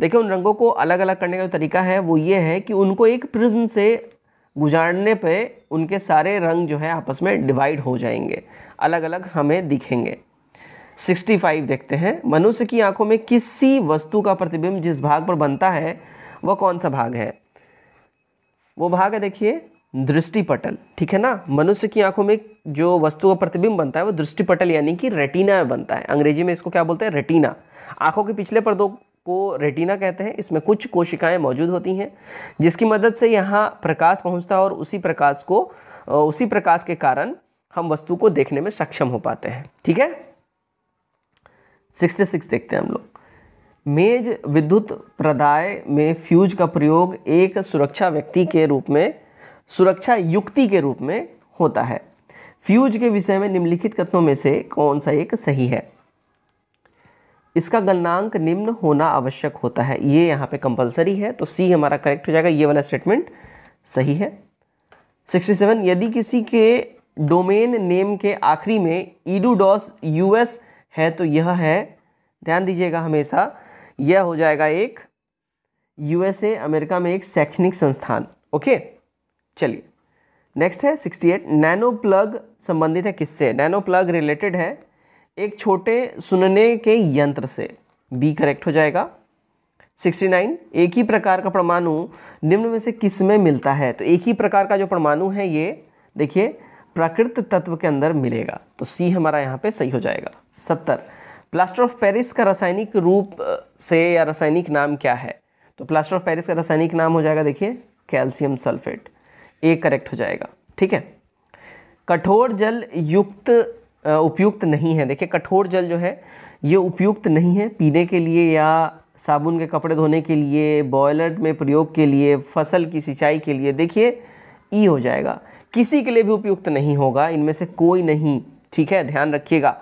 देखिए उन रंगों को अलग अलग करने का जो तरीका है वो ये है कि उनको एक प्रिज्म से गुजारने पे उनके सारे रंग जो है आपस में डिवाइड हो जाएंगे अलग अलग हमें दिखेंगे 65 देखते हैं मनुष्य की आंखों में किसी वस्तु का प्रतिबिंब जिस भाग पर बनता है वह कौन सा भाग है वो भाग है देखिए दृष्टिपटल ठीक है ना मनुष्य की आंखों में जो वस्तु का प्रतिबिंब बनता है वो दृष्टिपटल यानी कि रेटिना में बनता है अंग्रेजी में इसको क्या बोलते हैं रेटिना आंखों के पिछले पर्दों को रेटिना कहते हैं इसमें कुछ कोशिकाएं मौजूद होती हैं जिसकी मदद से यहाँ प्रकाश पहुँचता है और उसी प्रकाश को उसी प्रकाश के कारण हम वस्तु को देखने में सक्षम हो पाते हैं ठीक है सिक्सटी सिक्स देखते हैं हम लोग मेज विद्युत प्रदाय में फ्यूज का प्रयोग एक सुरक्षा व्यक्ति के रूप में सुरक्षा युक्ति के रूप में होता है फ्यूज के विषय में निम्नलिखित कथनों में से कौन सा एक सही है इसका गलनांक निम्न होना आवश्यक होता है ये यहाँ पे कंपलसरी है तो सी हमारा करेक्ट हो जाएगा ये वाला स्टेटमेंट सही है 67 यदि किसी के डोमेन नेम के आखिरी में ईडू डॉस यूएस है तो यह है ध्यान दीजिएगा हमेशा यह हो जाएगा एक यूएसए अमेरिका में एक शैक्षणिक संस्थान ओके चलिए नेक्स्ट है 68 नैनो प्लग संबंधित है किससे नैनो प्लग रिलेटेड है एक छोटे सुनने के यंत्र से बी करेक्ट हो जाएगा 69 एक ही प्रकार का परमाणु निम्न में से किस में मिलता है तो एक ही प्रकार का जो परमाणु है ये देखिए प्राकृत तत्व के अंदर मिलेगा तो सी हमारा यहाँ पे सही हो जाएगा सत्तर प्लास्टर ऑफ पेरिस का रासायनिक रूप से या रासायनिक नाम क्या है तो प्लास्टर ऑफ पेरिस का रासायनिक नाम हो जाएगा देखिए कैल्शियम सल्फेट ए करेक्ट हो जाएगा ठीक है कठोर जल युक्त उपयुक्त नहीं है देखिए कठोर जल जो है ये उपयुक्त नहीं है पीने के लिए या साबुन के कपड़े धोने के लिए बॉयलर में प्रयोग के लिए फसल की सिंचाई के लिए देखिए ई e हो जाएगा किसी के लिए भी उपयुक्त नहीं होगा इनमें से कोई नहीं ठीक है ध्यान रखिएगा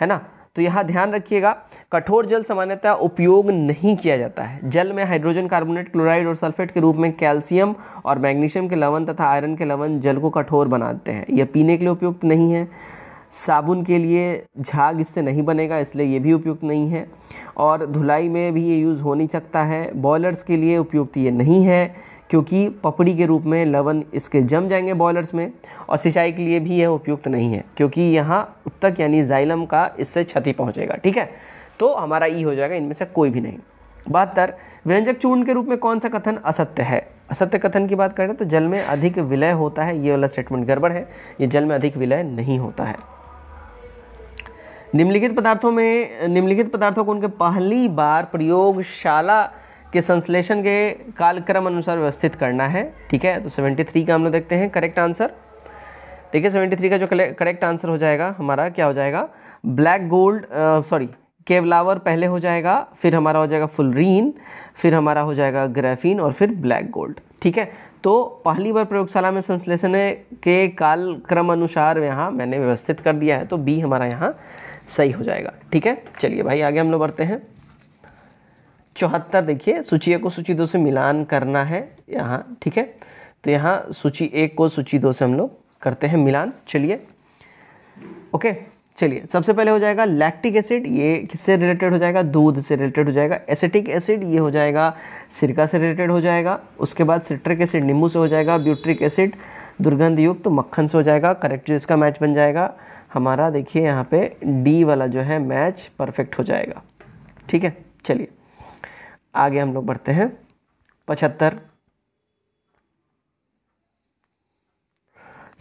है ना तो यहाँ ध्यान रखिएगा कठोर जल सामान्यतः उपयोग नहीं किया जाता है जल में हाइड्रोजन कार्बोनेट क्लोराइड और सल्फेट के रूप में कैल्शियम और मैग्नीशियम के लवण तथा आयरन के लवण जल को कठोर बनाते हैं यह पीने के लिए उपयुक्त नहीं है साबुन के लिए झाग इससे नहीं बनेगा इसलिए ये भी उपयुक्त नहीं है और धुलाई में भी ये यूज़ हो नहीं सकता है बॉयलर्स के लिए उपयुक्त ये नहीं है क्योंकि पपड़ी के रूप में लवन इसके जम जाएंगे बॉयलर्स में और सिंचाई के लिए भी यह उपयुक्त नहीं है क्योंकि यहाँ उत्तक यानी जाइलम का इससे क्षति पहुँचेगा ठीक है तो हमारा ई e हो जाएगा इनमें से कोई भी नहीं बहत्तर व्यंजक चूर्ण के रूप में कौन सा कथन असत्य है असत्य कथन की बात करें तो जल में अधिक विलय होता है ये वाला स्टेटमेंट गड़बड़ है ये जल में अधिक विलय नहीं होता है निम्नलिखित पदार्थों में निम्नलिखित पदार्थों को उनके पहली बार प्रयोगशाला के संश्लेषण के कालक्रम अनुसार व्यवस्थित करना है ठीक है तो 73 का हम लोग देखते हैं करेक्ट आंसर देखिए 73 का जो करेक्ट आंसर हो जाएगा हमारा क्या हो जाएगा ब्लैक गोल्ड सॉरी केवलावर पहले हो जाएगा फिर हमारा हो जाएगा फुलरीन फिर हमारा हो जाएगा ग्रेफीन और फिर ब्लैक गोल्ड ठीक है तो पहली बार प्रयोगशाला में संश्लेषण के काल क्रम अनुसार यहाँ मैंने व्यवस्थित कर दिया है तो बी हमारा यहाँ सही हो जाएगा ठीक है चलिए भाई आगे हम लोग बढ़ते हैं चौहत्तर देखिए सूची एक को सूची दो से मिलान करना है यहाँ ठीक है तो यहाँ सूची एक को सूची दो से हम लोग करते हैं मिलान चलिए ओके चलिए सबसे पहले हो जाएगा लैक्टिक एसिड ये किससे रिलेटेड हो जाएगा दूध से रिलेटेड हो जाएगा एसिटिक एसिड ये हो जाएगा सिरका से रिलेटेड हो जाएगा उसके बाद सिट्रिक एसिड नींबू से हो जाएगा ब्यूट्रिक एसिड दुर्गंध युक्त तो मक्खन से हो जाएगा करेक्ट जो इसका मैच बन जाएगा हमारा देखिए यहाँ पे डी वाला जो है मैच परफेक्ट हो जाएगा ठीक है चलिए आगे हम लोग बढ़ते हैं पचहत्तर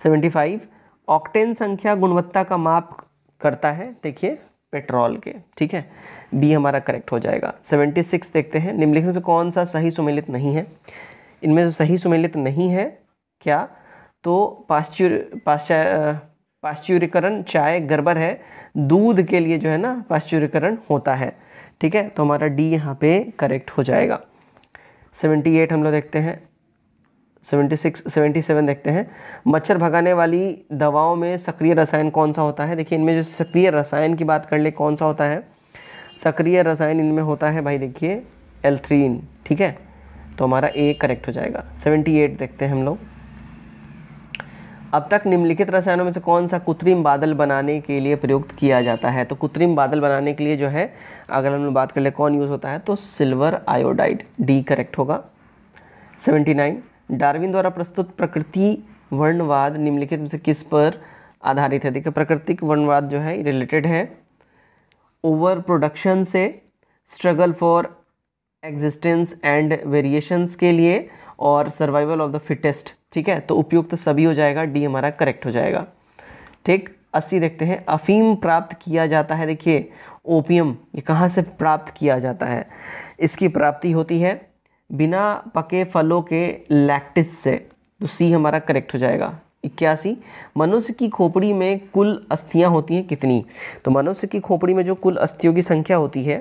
सेवेंटी फाइव ऑक्टेन संख्या गुणवत्ता का माप करता है देखिए पेट्रोल के ठीक है बी हमारा करेक्ट हो जाएगा सेवेंटी सिक्स देखते हैं निम्नलिखित से कौन सा सही सुमेलित नहीं है इनमें जो सही सुमेलित नहीं है क्या तो पाश्चुर पाश्चा पाश्चुरीकरण चाय गड़बड़ है दूध के लिए जो है ना पाश्चुरीकरण होता है ठीक है तो हमारा डी यहाँ पे करेक्ट हो जाएगा 78 हम लोग देखते हैं 76, 77 देखते हैं मच्छर भगाने वाली दवाओं में सक्रिय रसायन कौन सा होता है देखिए इनमें जो सक्रिय रसायन की बात कर ले कौन सा होता है सक्रिय रसायन इनमें होता है भाई देखिए एल्थ्रीन ठीक है तो हमारा ए करेक्ट हो जाएगा 78 देखते हैं हम लोग अब तक निम्नलिखित रसायनों में से कौन सा कृत्रिम बादल बनाने के लिए प्रयुक्त किया जाता है तो कृत्रिम बादल बनाने के लिए जो है अगर हम बात कर ले कौन यूज़ होता है तो सिल्वर आयोडाइड डी करेक्ट होगा सेवेंटी नाइन डार्विन द्वारा प्रस्तुत प्रकृति वर्णवाद निम्नलिखित में से किस पर आधारित है देखिए प्राकृतिक वर्णवाद जो है रिलेटेड है ओवर प्रोडक्शन से struggle for existence and variations के लिए और सर्वाइवल ऑफ द फिटेस्ट ठीक है तो उपयुक्त सभी हो जाएगा डी हमारा करेक्ट हो जाएगा ठीक अस्सी देखते हैं अफीम प्राप्त किया जाता है देखिए ओपियम ये कहाँ से प्राप्त किया जाता है इसकी प्राप्ति होती है बिना पके फलों के लैक्टिस से तो सी हमारा करेक्ट हो जाएगा इक्यासी मनुष्य की खोपड़ी में कुल अस्थियाँ होती हैं कितनी तो मनुष्य की खोपड़ी में जो कुल अस्थियों की संख्या होती है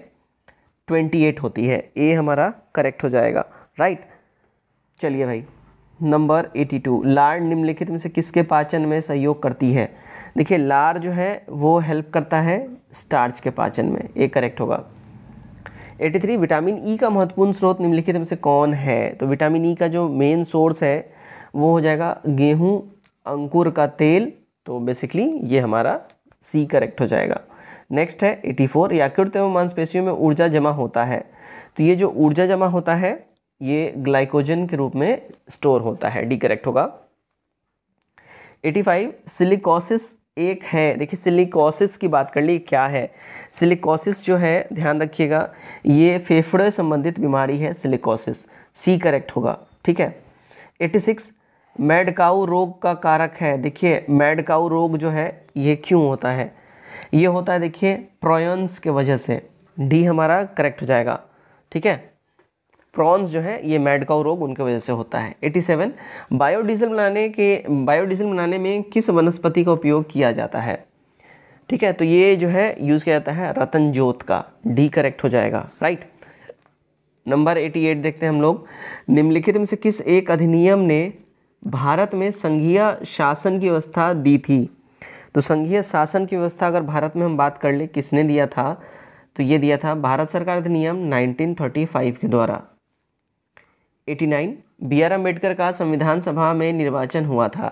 ट्वेंटी एट होती है ए हमारा करेक्ट हो जाएगा राइट चलिए भाई नंबर 82 लार निम्नलिखित में से किसके पाचन में सहयोग करती है देखिए लार जो है वो हेल्प करता है स्टार्च के पाचन में ये करेक्ट होगा 83 विटामिन ई e का महत्वपूर्ण स्रोत निम्नलिखित में से कौन है तो विटामिन ई e का जो मेन सोर्स है वो हो जाएगा गेहूं अंकुर का तेल तो बेसिकली ये हमारा सी करेक्ट हो जाएगा नेक्स्ट है 84 याकृत एवं मांसपेशियों में ऊर्जा जमा होता है तो ये जो ऊर्जा जमा होता है ये ग्लाइकोजन के रूप में स्टोर होता है डी करेक्ट होगा 85 सिलिकोसिस एक है देखिए सिलिकोसिस की बात कर ली क्या है सिलिकोसिस जो है ध्यान रखिएगा ये फेफड़े संबंधित बीमारी है सिलिकोसिस सी करेक्ट होगा ठीक है 86 मेडकाउ रोग का कारक है देखिए मेडकाउ रोग जो है ये क्यों होता है ये होता है देखिए प्रोयंस के वजह से डी हमारा करेक्ट हो जाएगा ठीक है प्रॉन्स जो है ये मैडकाउ रोग उनके वजह से होता है 87 बायोडीजल बनाने के बायोडीजल बनाने में किस वनस्पति का उपयोग किया जाता है ठीक है तो ये जो है यूज़ किया जाता है ज्योत का डी करेक्ट हो जाएगा राइट नंबर 88 देखते हैं हम लोग निम्नलिखित में से किस एक अधिनियम ने भारत में संघीय शासन की व्यवस्था दी थी तो संघीय शासन की व्यवस्था अगर भारत में हम बात कर ले किसने दिया था तो ये दिया था भारत सरकार अधिनियम 1935 के द्वारा 1889 बी आर अम्बेडकर का संविधान सभा में निर्वाचन हुआ था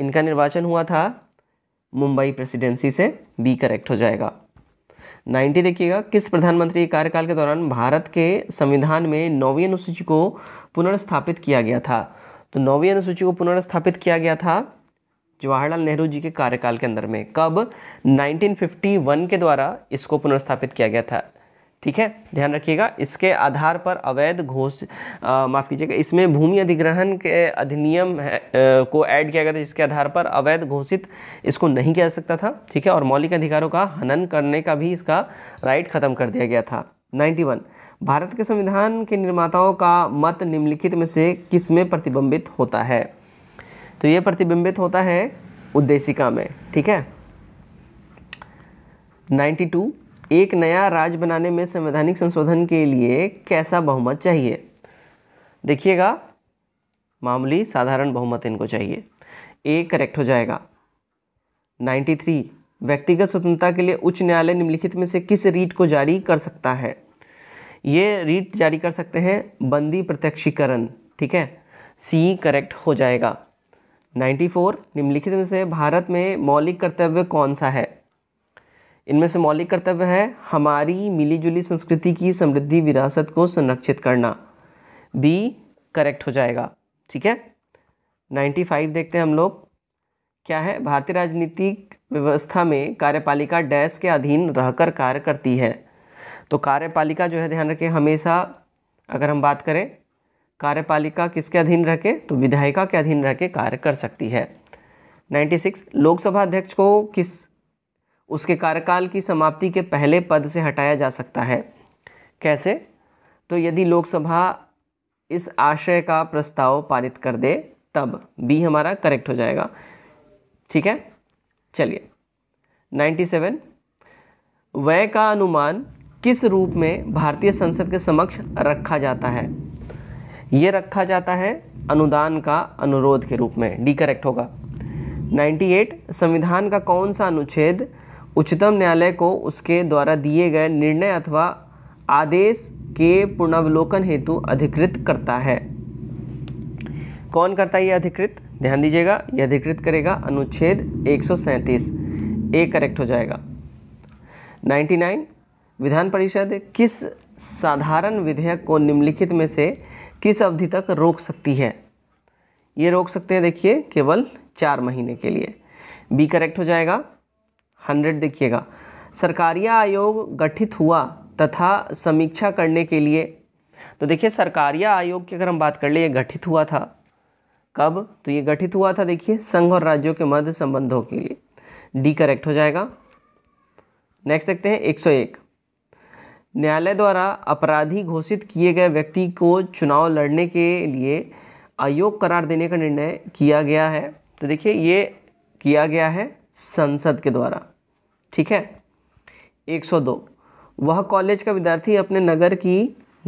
इनका निर्वाचन हुआ था मुंबई प्रेसिडेंसी से बी करेक्ट हो जाएगा 90 देखिएगा किस प्रधानमंत्री के कार्यकाल के दौरान भारत के संविधान में नौवीं अनुसूची को पुनर्स्थापित किया गया था तो नौवीं अनुसूची को पुनर्स्थापित किया गया था जवाहरलाल नेहरू जी के कार्यकाल के अंदर में कब 1951 के द्वारा इसको पुनर्स्थापित किया गया था ठीक है ध्यान रखिएगा इसके आधार पर अवैध घोष माफ़ कीजिएगा इसमें भूमि अधिग्रहण के अधिनियम को ऐड किया गया था जिसके आधार पर अवैध घोषित इसको नहीं किया सकता था ठीक है और मौलिक अधिकारों का हनन करने का भी इसका राइट ख़त्म कर दिया गया था 91 भारत के संविधान के निर्माताओं का मत निम्नलिखित में से किस में प्रतिबिंबित होता है तो ये प्रतिबिंबित होता है उद्देशिका में ठीक है 92 एक नया राज्य बनाने में संवैधानिक संशोधन के लिए कैसा बहुमत चाहिए देखिएगा मामूली साधारण बहुमत इनको चाहिए ए करेक्ट हो जाएगा 93 व्यक्तिगत स्वतंत्रता के लिए उच्च न्यायालय निम्नलिखित में से किस रीट को जारी कर सकता है ये रीट जारी कर सकते हैं बंदी प्रत्यक्षीकरण ठीक है सी करेक्ट हो जाएगा 94 निम्नलिखित में से भारत में मौलिक कर्तव्य कौन सा है इनमें से मौलिक कर्तव्य है हमारी मिलीजुली संस्कृति की समृद्धि विरासत को संरक्षित करना बी करेक्ट हो जाएगा ठीक है 95 देखते हैं हम लोग क्या है भारतीय राजनीतिक व्यवस्था में कार्यपालिका डैश के अधीन रहकर कार्य करती है तो कार्यपालिका जो है ध्यान रखें हमेशा अगर हम बात करें कार्यपालिका किसके अधीन रह के तो विधायिका के अधीन रह के कार्य कर सकती है 96 लोकसभा अध्यक्ष को किस उसके कार्यकाल की समाप्ति के पहले पद से हटाया जा सकता है कैसे तो यदि लोकसभा इस आशय का प्रस्ताव पारित कर दे तब बी हमारा करेक्ट हो जाएगा ठीक है चलिए 97 व्यय का अनुमान किस रूप में भारतीय संसद के समक्ष रखा जाता है यह रखा जाता है अनुदान का अनुरोध के रूप में डी करेक्ट होगा 98 संविधान का कौन सा अनुच्छेद उच्चतम न्यायालय को उसके द्वारा दिए गए निर्णय अथवा आदेश के पुनर्वलोकन हेतु अधिकृत करता है कौन करता है यह अधिकृत ध्यान दीजिएगा यह अधिकृत करेगा अनुच्छेद एक ए करेक्ट हो जाएगा 99 विधान परिषद किस साधारण विधेयक को निम्नलिखित में से किस अवधि तक रोक सकती है ये रोक सकते हैं देखिए केवल चार महीने के लिए बी करेक्ट हो जाएगा हंड्रेड देखिएगा सरकारिया आयोग गठित हुआ तथा समीक्षा करने के लिए तो देखिए सरकारिया आयोग की अगर हम बात कर ले ये गठित हुआ था कब तो ये गठित हुआ था देखिए संघ और राज्यों के मध्य संबंधों के लिए डी करेक्ट हो जाएगा नेक्स्ट देखते हैं 101 न्यायालय द्वारा अपराधी घोषित किए गए व्यक्ति को चुनाव लड़ने के लिए आयोग करार देने का निर्णय किया गया है तो देखिए ये किया गया है संसद के द्वारा ठीक है 102 वह कॉलेज का विद्यार्थी अपने नगर की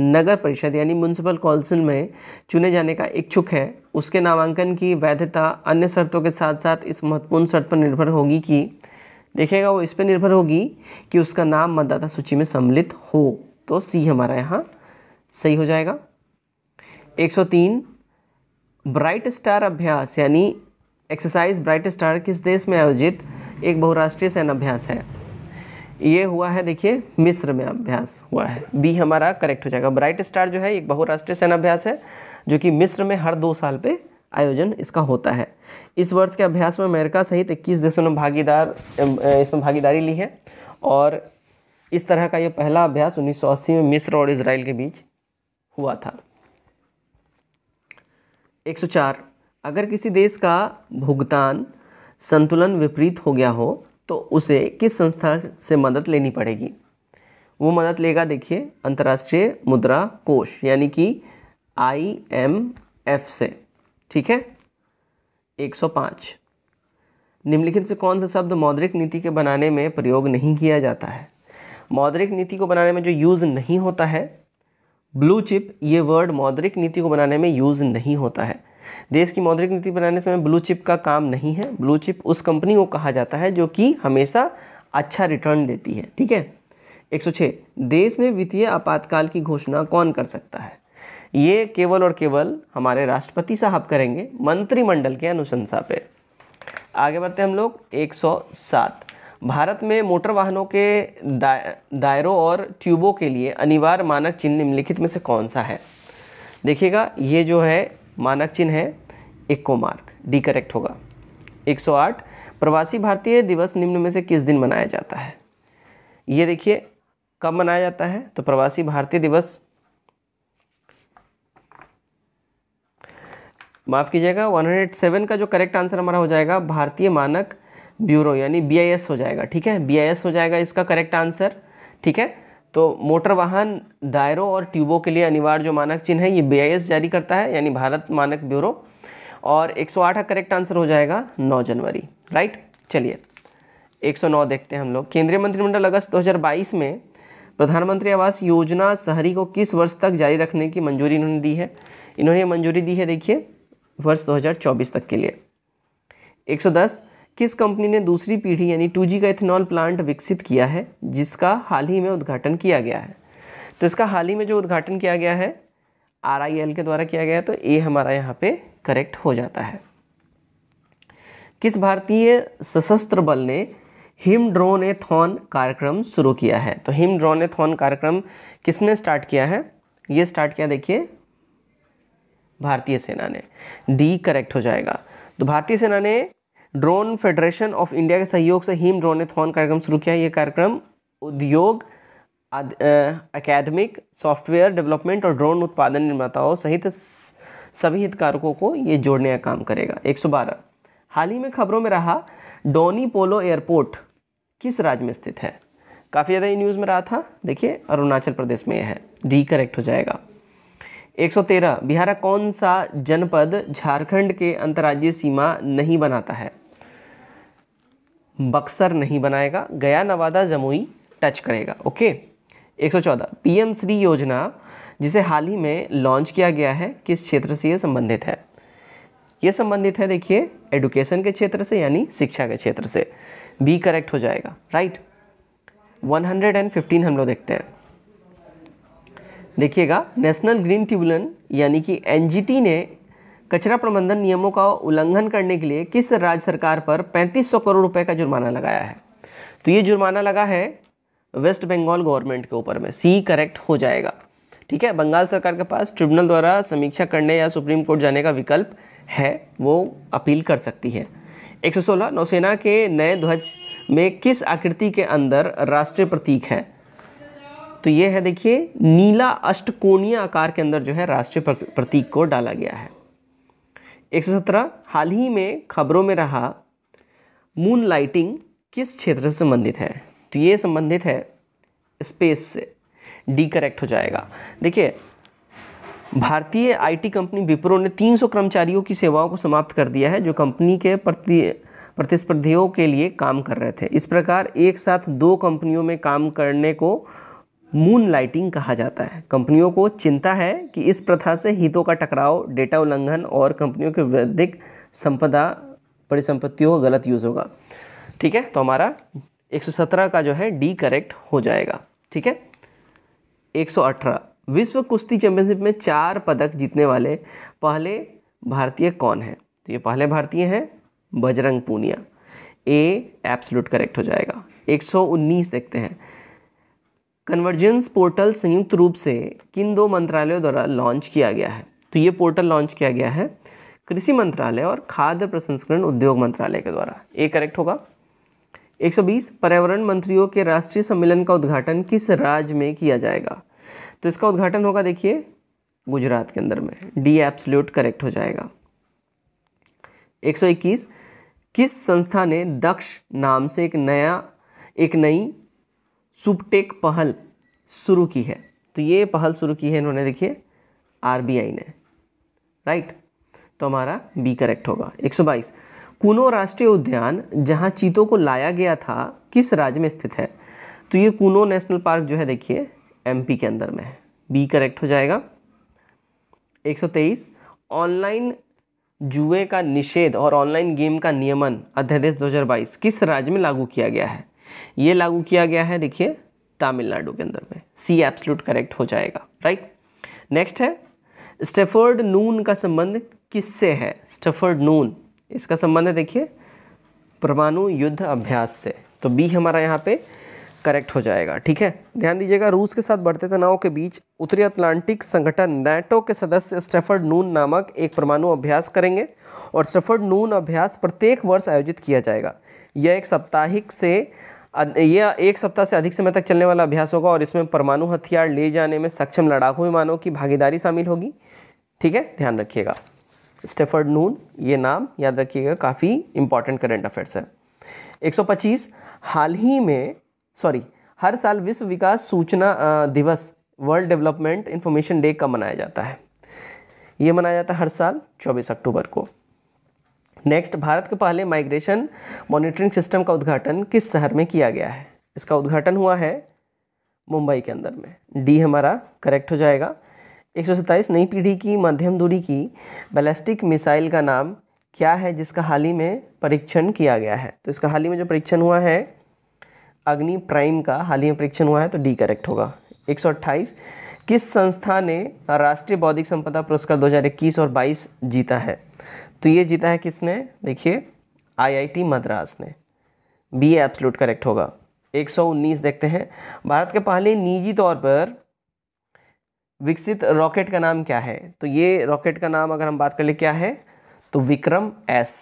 नगर परिषद यानी म्यूनसिपल काउंसिल में चुने जाने का इच्छुक है उसके नामांकन की वैधता अन्य शर्तों के साथ साथ इस महत्वपूर्ण शर्त पर निर्भर होगी कि देखेगा वो इस पर निर्भर होगी कि उसका नाम मतदाता सूची में सम्मिलित हो तो सी हमारा यहाँ सही हो जाएगा 103 ब्राइट स्टार अभ्यास यानी एक्सरसाइज ब्राइट स्टार किस देश में आयोजित एक बहुराष्ट्रीय सैन्य अभ्यास है ये हुआ है देखिए मिस्र में अभ्यास हुआ है बी हमारा करेक्ट हो जाएगा ब्राइट स्टार जो है एक बहुराष्ट्रीय सैन्य अभ्यास है जो कि मिस्र में हर दो साल पे आयोजन इसका होता है इस वर्ष के अभ्यास में अमेरिका सहित 21 देशों ने भागीदार इसमें भागीदारी ली है और इस तरह का यह पहला अभ्यास उन्नीस में मिस्र और इसराइल के बीच हुआ था 104 अगर किसी देश का भुगतान संतुलन विपरीत हो गया हो तो उसे किस संस्था से मदद लेनी पड़ेगी वो मदद लेगा देखिए अंतर्राष्ट्रीय मुद्रा कोष यानी कि आई एम एफ से ठीक है 105 निम्नलिखित से कौन सा शब्द मौद्रिक नीति के बनाने में प्रयोग नहीं किया जाता है मौद्रिक नीति को बनाने में जो यूज़ नहीं होता है ब्लू चिप ये वर्ड मौद्रिक नीति को बनाने में यूज़ नहीं होता है देश की मौद्रिक नीति बनाने समय ब्लू चिप का काम नहीं है ब्लू चिप उस कंपनी को कहा जाता है जो कि हमेशा अच्छा रिटर्न देती है ठीक है 106 देश में वित्तीय आपातकाल की घोषणा कौन कर सकता है ये केवल और केवल हमारे राष्ट्रपति साहब करेंगे मंत्रिमंडल के अनुशंसा पे आगे बढ़ते हम लोग 107 भारत में मोटर वाहनों के दा, दायरों और ट्यूबों के लिए अनिवार्य मानक चिन्ह निम्नलिखित में से कौन सा है देखिएगा ये जो है मानक चिन्ह है इको मार्क डी करेक्ट होगा 108 प्रवासी भारतीय दिवस निम्न में से किस दिन मनाया जाता है ये देखिए कब मनाया जाता है तो प्रवासी भारतीय दिवस माफ़ कीजिएगा 107 का जो करेक्ट आंसर हमारा हो जाएगा भारतीय मानक ब्यूरो यानी बी हो जाएगा ठीक है बी हो जाएगा इसका करेक्ट आंसर ठीक है तो मोटर वाहन दायरों और ट्यूबों के लिए अनिवार्य जो मानक चिन्ह है ये बी जारी करता है यानी भारत मानक ब्यूरो और 108 का करेक्ट आंसर हो जाएगा 9 जनवरी राइट चलिए 109 देखते हैं हम लोग केंद्रीय मंत्रिमंडल अगस्त 2022 में प्रधानमंत्री आवास योजना शहरी को किस वर्ष तक जारी रखने की मंजूरी इन्होंने दी है इन्होंने मंजूरी दी है देखिए वर्ष दो तक के लिए एक किस कंपनी ने दूसरी पीढ़ी यानी टू का इथेनॉल प्लांट विकसित किया है जिसका हाल ही में उद्घाटन किया गया है तो इसका हाल ही में जो उद्घाटन किया गया है आर के द्वारा किया गया है तो ए हमारा यहाँ पे करेक्ट हो जाता है किस भारतीय सशस्त्र बल ने हिम ड्रोन ए थॉन कार्यक्रम शुरू किया है तो हिम ड्रोन ए थॉन कार्यक्रम किसने स्टार्ट किया है ये स्टार्ट किया देखिए भारतीय सेना ने डी करेक्ट हो जाएगा तो भारतीय सेना ने ड्रोन फेडरेशन ऑफ इंडिया के सहयोग से हिम ड्रोनेथॉन कार्यक्रम शुरू किया ये कार्यक्रम उद्योग अकेडमिक सॉफ्टवेयर डेवलपमेंट और ड्रोन उत्पादन निर्माताओं सहित सभी हितकारकों को ये जोड़ने का काम करेगा 112 हाल ही में खबरों में रहा डोनी पोलो एयरपोर्ट किस राज्य में स्थित है काफ़ी ज़्यादा ये न्यूज़ में रहा था देखिए अरुणाचल प्रदेश में यह है डी करेक्ट हो जाएगा 113 बिहार का कौन सा जनपद झारखंड के अंतर्राज्यीय सीमा नहीं बनाता है बक्सर नहीं बनाएगा गया नवादा जमुई टच करेगा ओके 114 पीएम श्री योजना जिसे हाल ही में लॉन्च किया गया है किस क्षेत्र से ये संबंधित है ये संबंधित है देखिए एडुकेशन के क्षेत्र से यानी शिक्षा के क्षेत्र से बी करेक्ट हो जाएगा राइट 115 हम लोग देखते हैं देखिएगा नेशनल ग्रीन ट्रिब्यूनल यानी कि एनजीटी ने कचरा प्रबंधन नियमों का उल्लंघन करने के लिए किस राज्य सरकार पर 3500 करोड़ रुपए का जुर्माना लगाया है तो ये जुर्माना लगा है वेस्ट बंगाल गवर्नमेंट के ऊपर में सी करेक्ट हो जाएगा ठीक है बंगाल सरकार के पास ट्रिब्यूनल द्वारा समीक्षा करने या सुप्रीम कोर्ट जाने का विकल्प है वो अपील कर सकती है एक नौसेना के नए ध्वज में किस आकृति के अंदर राष्ट्रीय प्रतीक है तो ये है देखिए नीला अष्टकोणीय आकार के अंदर जो है राष्ट्रीय प्रतीक को डाला गया है 117 हाल ही में खबरों में रहा मून लाइटिंग किस क्षेत्र से संबंधित है तो ये संबंधित है स्पेस से डी करेक्ट हो जाएगा देखिए भारतीय आईटी कंपनी विप्रो ने 300 कर्मचारियों की सेवाओं को समाप्त कर दिया है जो कंपनी के प्रति प्रतिस्पर्धियों के लिए काम कर रहे थे इस प्रकार एक साथ दो कंपनियों में काम करने को मून लाइटिंग कहा जाता है कंपनियों को चिंता है कि इस प्रथा से हितों का टकराव डेटा उल्लंघन और कंपनियों के वैधिक संपदा परिसंपत्तियों का गलत यूज़ होगा ठीक है तो हमारा 117 का जो है डी करेक्ट हो जाएगा ठीक है 118 विश्व कुश्ती चैंपियनशिप में चार पदक जीतने वाले पहले भारतीय कौन है तो ये पहले भारतीय हैं Bajrang Punia A absolute correct हो जाएगा 119 देखते हैं कन्वर्जेंस पोर्टल संयुक्त रूप से किन दो मंत्रालयों द्वारा लॉन्च किया गया है तो ये पोर्टल लॉन्च किया गया है कृषि मंत्रालय और खाद्य प्रसंस्करण उद्योग मंत्रालय के द्वारा ये करेक्ट होगा 120 पर्यावरण मंत्रियों के राष्ट्रीय सम्मेलन का उद्घाटन किस राज्य में किया जाएगा तो इसका उद्घाटन होगा देखिए गुजरात के अंदर में डी एप्सल्यूट करेक्ट हो जाएगा 121 किस संस्था ने दक्ष नाम से एक नया एक नई सुपटेक पहल शुरू की है तो ये पहल शुरू की है इन्होंने देखिए आरबीआई ने राइट तो हमारा बी करेक्ट होगा 122 कुनो राष्ट्रीय उद्यान जहाँ चीतों को लाया गया था किस राज्य में स्थित है तो ये कुनो नेशनल पार्क जो है देखिए एमपी के अंदर में है बी करेक्ट हो जाएगा 123 ऑनलाइन जुए का निषेध और ऑनलाइन गेम का नियमन अध्यादेश 2022 किस राज्य में लागू किया गया है ये लागू किया गया है देखिए तमिलनाडु के अंदर में सी एप्सलूट करेक्ट हो जाएगा राइट नेक्स्ट है स्टेफर्ड नून का संबंध किससे है स्टेफर्ड नून इसका संबंध है देखिए परमाणु युद्ध अभ्यास से तो बी हमारा यहाँ पे करेक्ट हो जाएगा ठीक है ध्यान दीजिएगा रूस के साथ बढ़ते तनाव के बीच उत्तरी अटलांटिक संगठन नेटो के सदस्य स्टेफर्ड नून नामक एक परमाणु अभ्यास करेंगे और स्टेफर्ड नून अभ्यास प्रत्येक वर्ष आयोजित किया जाएगा यह एक साप्ताहिक से यह एक सप्ताह से अधिक समय तक चलने वाला अभ्यास होगा और इसमें परमाणु हथियार ले जाने में सक्षम लड़ाकू विमानों की भागीदारी शामिल होगी ठीक है ध्यान रखिएगा स्टेफर्ड नून ये नाम याद रखिएगा काफ़ी इंपॉर्टेंट करेंट अफेयर्स है 125 हाल ही में सॉरी हर साल विश्व विकास सूचना दिवस वर्ल्ड डेवलपमेंट इन्फॉर्मेशन डे कब मनाया जाता है ये मनाया जाता है हर साल 24 अक्टूबर को नेक्स्ट भारत के पहले माइग्रेशन मॉनिटरिंग सिस्टम का उद्घाटन किस शहर में किया गया है इसका उद्घाटन हुआ है मुंबई के अंदर में डी हमारा करेक्ट हो जाएगा एक नई पीढ़ी की मध्यम दूरी की बैलिस्टिक मिसाइल का नाम क्या है जिसका हाल ही में परीक्षण किया गया है तो इसका हाल ही में जो परीक्षण हुआ है अग्नि प्राइम का हाल ही में परीक्षण हुआ है तो डी करेक्ट होगा एक किस संस्था ने राष्ट्रीय बौद्धिक संपदा पुरस्कार 2021 और 22 जीता है तो ये जीता है किसने देखिए आईआईटी मद्रास ने बी एप्सलूट करेक्ट होगा 119 देखते हैं भारत के पहले निजी तौर पर विकसित रॉकेट का नाम क्या है तो ये रॉकेट का नाम अगर हम बात कर ले क्या है तो विक्रम एस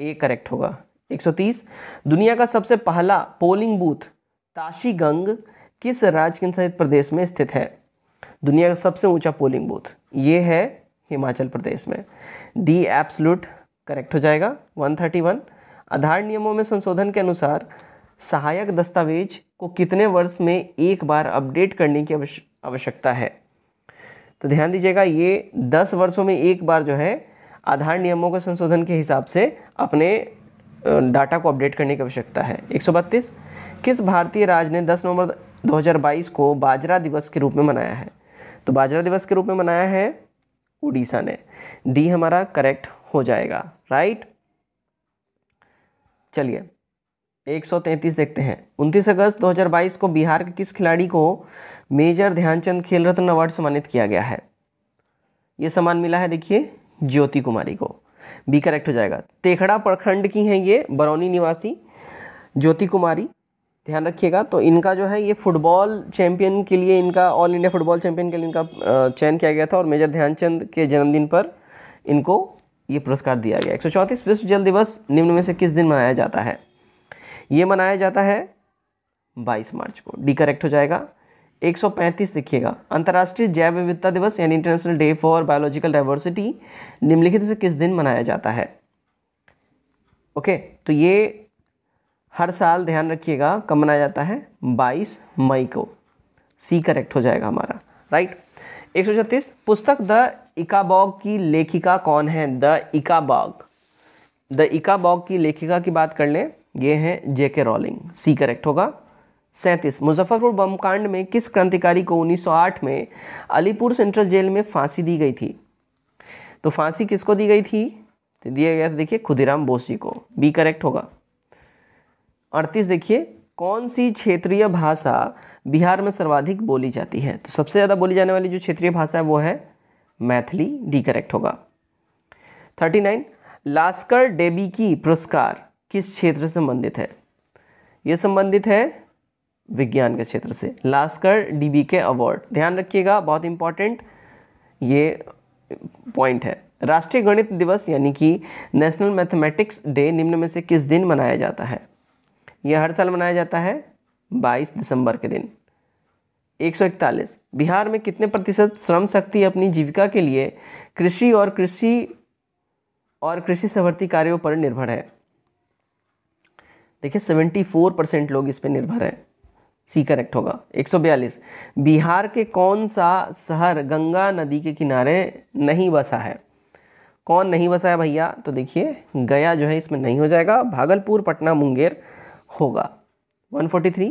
ए करेक्ट होगा 130 दुनिया का सबसे पहला पोलिंग बूथ ताशीगंग किस राज्य केंद्र शासित प्रदेश में स्थित है दुनिया का सबसे ऊंचा पोलिंग बूथ ये है हिमाचल प्रदेश में डी एप्सलूट करेक्ट हो जाएगा 131 आधार नियमों में संशोधन के अनुसार सहायक दस्तावेज को कितने वर्ष में एक बार अपडेट करने की आवश्यकता है तो ध्यान दीजिएगा ये दस वर्षों में एक बार जो है आधार नियमों के संशोधन के हिसाब से अपने डाटा को अपडेट करने की आवश्यकता है एक किस भारतीय राज्य ने 10 नवंबर 2022 को बाजरा दिवस के रूप में मनाया है तो बाजरा दिवस के रूप में मनाया है उड़ीसा ने डी हमारा करेक्ट हो जाएगा राइट चलिए 133 देखते हैं 29 अगस्त 2022 को बिहार के किस खिलाड़ी को मेजर ध्यानचंद खेल रत्न अवार्ड सम्मानित किया गया है ये सम्मान मिला है देखिए ज्योति कुमारी को बी करेक्ट हो जाएगा तेखड़ा प्रखंड की हैं ये बरौनी निवासी ज्योति कुमारी ध्यान रखिएगा तो इनका जो है ये फुटबॉल चैंपियन के लिए इनका ऑल इंडिया फुटबॉल चैंपियन के लिए इनका चयन किया गया था और मेजर ध्यानचंद के जन्मदिन पर इनको ये पुरस्कार दिया गया एक सौ विश्व जल दिवस निम्न में से किस दिन मनाया जाता है ये मनाया जाता है 22 मार्च को डी करेक्ट हो जाएगा 135 देखिएगा अंतर्राष्ट्रीय जैव विविधता दिवस यानी international day for biological diversity निम्नलिखित से किस दिन मनाया जाता है ओके तो ये हर साल ध्यान रखिएगा कब मनाया जाता है 22 मई को सी करेक्ट हो जाएगा हमारा राइट एक पुस्तक द इकाबॉग की लेखिका कौन है द इकाबॉग द इकाबॉग की लेखिका की बात कर लें ये हैं जेके रॉलिंग सी करेक्ट होगा सैंतीस मुजफ्फरपुर बम कांड में किस क्रांतिकारी को 1908 में अलीपुर सेंट्रल जेल में फांसी दी गई थी तो फांसी किसको दी गई थी तो दिया गया था देखिए खुदीराम बोस जी को बी करेक्ट होगा अड़तीस देखिए कौन सी क्षेत्रीय भाषा बिहार में सर्वाधिक बोली जाती है तो सबसे ज़्यादा बोली जाने वाली जो क्षेत्रीय भाषा है वो है मैथिली डी करेक्ट होगा थर्टी नाइन लास्कर की पुरस्कार किस क्षेत्र से संबंधित है ये संबंधित है विज्ञान के क्षेत्र से लास्कर डीबी के अवार्ड ध्यान रखिएगा बहुत इंपॉर्टेंट ये पॉइंट है राष्ट्रीय गणित दिवस यानी कि नेशनल मैथमेटिक्स डे निम्न में से किस दिन मनाया जाता है यह हर साल मनाया जाता है 22 दिसंबर के दिन 141 बिहार में कितने प्रतिशत श्रम शक्ति अपनी जीविका के लिए कृषि और कृषि और कृषि संवर्ती कार्यों पर निर्भर है देखिए 74 परसेंट लोग इस पर निर्भर है सी करेक्ट होगा 142 बिहार के कौन सा शहर गंगा नदी के किनारे नहीं बसा है कौन नहीं बसा है भैया तो देखिए गया जो है इसमें नहीं हो जाएगा भागलपुर पटना मुंगेर होगा 143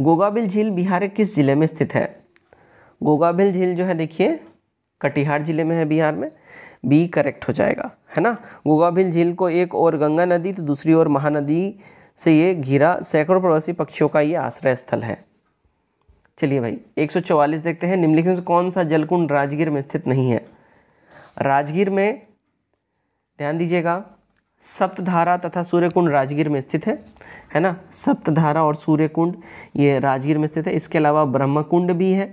गोगाबिल झील बिहार के किस ज़िले में स्थित है गोगाबिल झील जो है देखिए कटिहार ज़िले में है बिहार में बी करेक्ट हो जाएगा है ना गोगाभिल झील को एक और गंगा नदी तो दूसरी ओर महानदी से ये घिरा सैकड़ों प्रवासी पक्षियों का ये आश्रय स्थल है चलिए भाई 144 देखते हैं निम्नलिखित से कौन सा जलकुंड राजगीर में स्थित नहीं है राजगीर में ध्यान दीजिएगा सप्तधारा तथा सूर्यकुंड राजगीर में स्थित है है ना सप्तधारा और सूर्यकुंड ये राजगीर में स्थित है इसके अलावा ब्रह्मकुंड भी है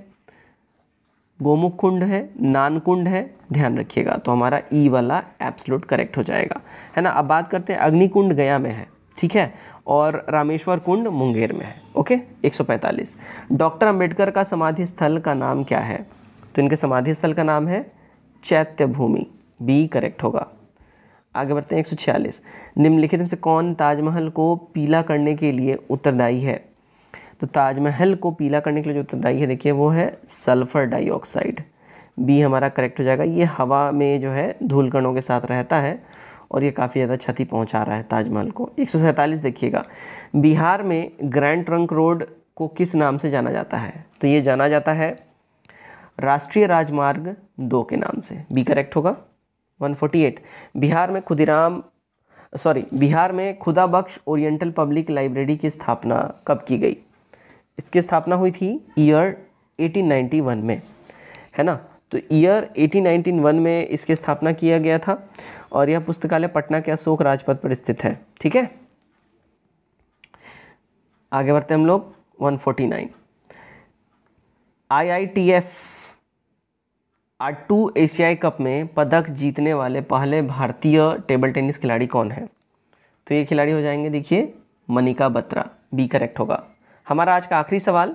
गोमुख कुंड है नानकुंड है ध्यान रखिएगा तो हमारा ई e वाला एब्सलूट करेक्ट हो जाएगा है ना अब बात करते हैं अग्निकुंड गया में है ठीक है और रामेश्वर कुंड मुंगेर में है ओके 145 डॉक्टर अंबेडकर का समाधि स्थल का नाम क्या है तो इनके समाधि स्थल का नाम है चैत्य भूमि बी करेक्ट होगा आगे बढ़ते हैं एक सौ छियालीस निम्नलिखित में से कौन ताजमहल को पीला करने के लिए उत्तरदायी है तो ताजमहल को पीला करने के लिए जो उत्तरदायी है देखिए वो है सल्फ़र डाइऑक्साइड बी हमारा करेक्ट हो जाएगा ये हवा में जो है धूल कणों के साथ रहता है और ये काफ़ी ज़्यादा क्षति पहुंचा रहा है ताजमहल को एक देखिएगा बिहार में ग्रैंड ट्रंक रोड को किस नाम से जाना जाता है तो ये जाना जाता है राष्ट्रीय राजमार्ग दो के नाम से बी करेक्ट होगा 148 बिहार में खुदीराम सॉरी बिहार में खुदा बख्श ओरिएंटल पब्लिक लाइब्रेरी की स्थापना कब की गई इसकी स्थापना हुई थी ईयर 1891 में है ना तो ईयर 1891 में इसकी स्थापना किया गया था और यह पुस्तकालय पटना के अशोक राजपथ पर स्थित है ठीक है आगे बढ़ते हम लोग 149 आईआईटीएफ टू एशियाई कप में पदक जीतने वाले पहले भारतीय टेबल टेनिस खिलाड़ी कौन है तो ये खिलाड़ी हो जाएंगे देखिए मनिका बत्रा बी करेक्ट होगा हमारा आज का आखिरी सवाल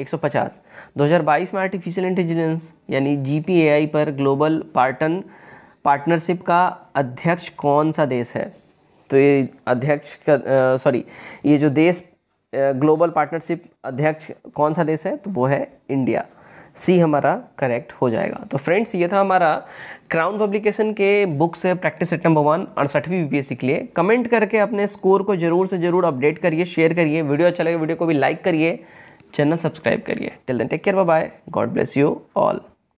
150 2022 में आर्टिफिशियल इंटेलिजेंस यानी जी पर ग्लोबल पार्टन पार्टनरशिप का अध्यक्ष कौन सा देश है तो ये अध्यक्ष का सॉरी ये जो देश ग्लोबल पार्टनरशिप अध्यक्ष कौन सा देश है तो वो है इंडिया सी हमारा करेक्ट हो जाएगा तो फ्रेंड्स ये था हमारा क्राउन पब्लिकेशन के बुक से प्रैक्टिस सेट नंबर वन अड़सठवीं बीपीएससी के लिए कमेंट करके अपने स्कोर को जरूर से जरूर अपडेट करिए शेयर करिए वीडियो अच्छा लगे वीडियो को भी लाइक करिए चैनल सब्सक्राइब करिए till then take care bye God bless you all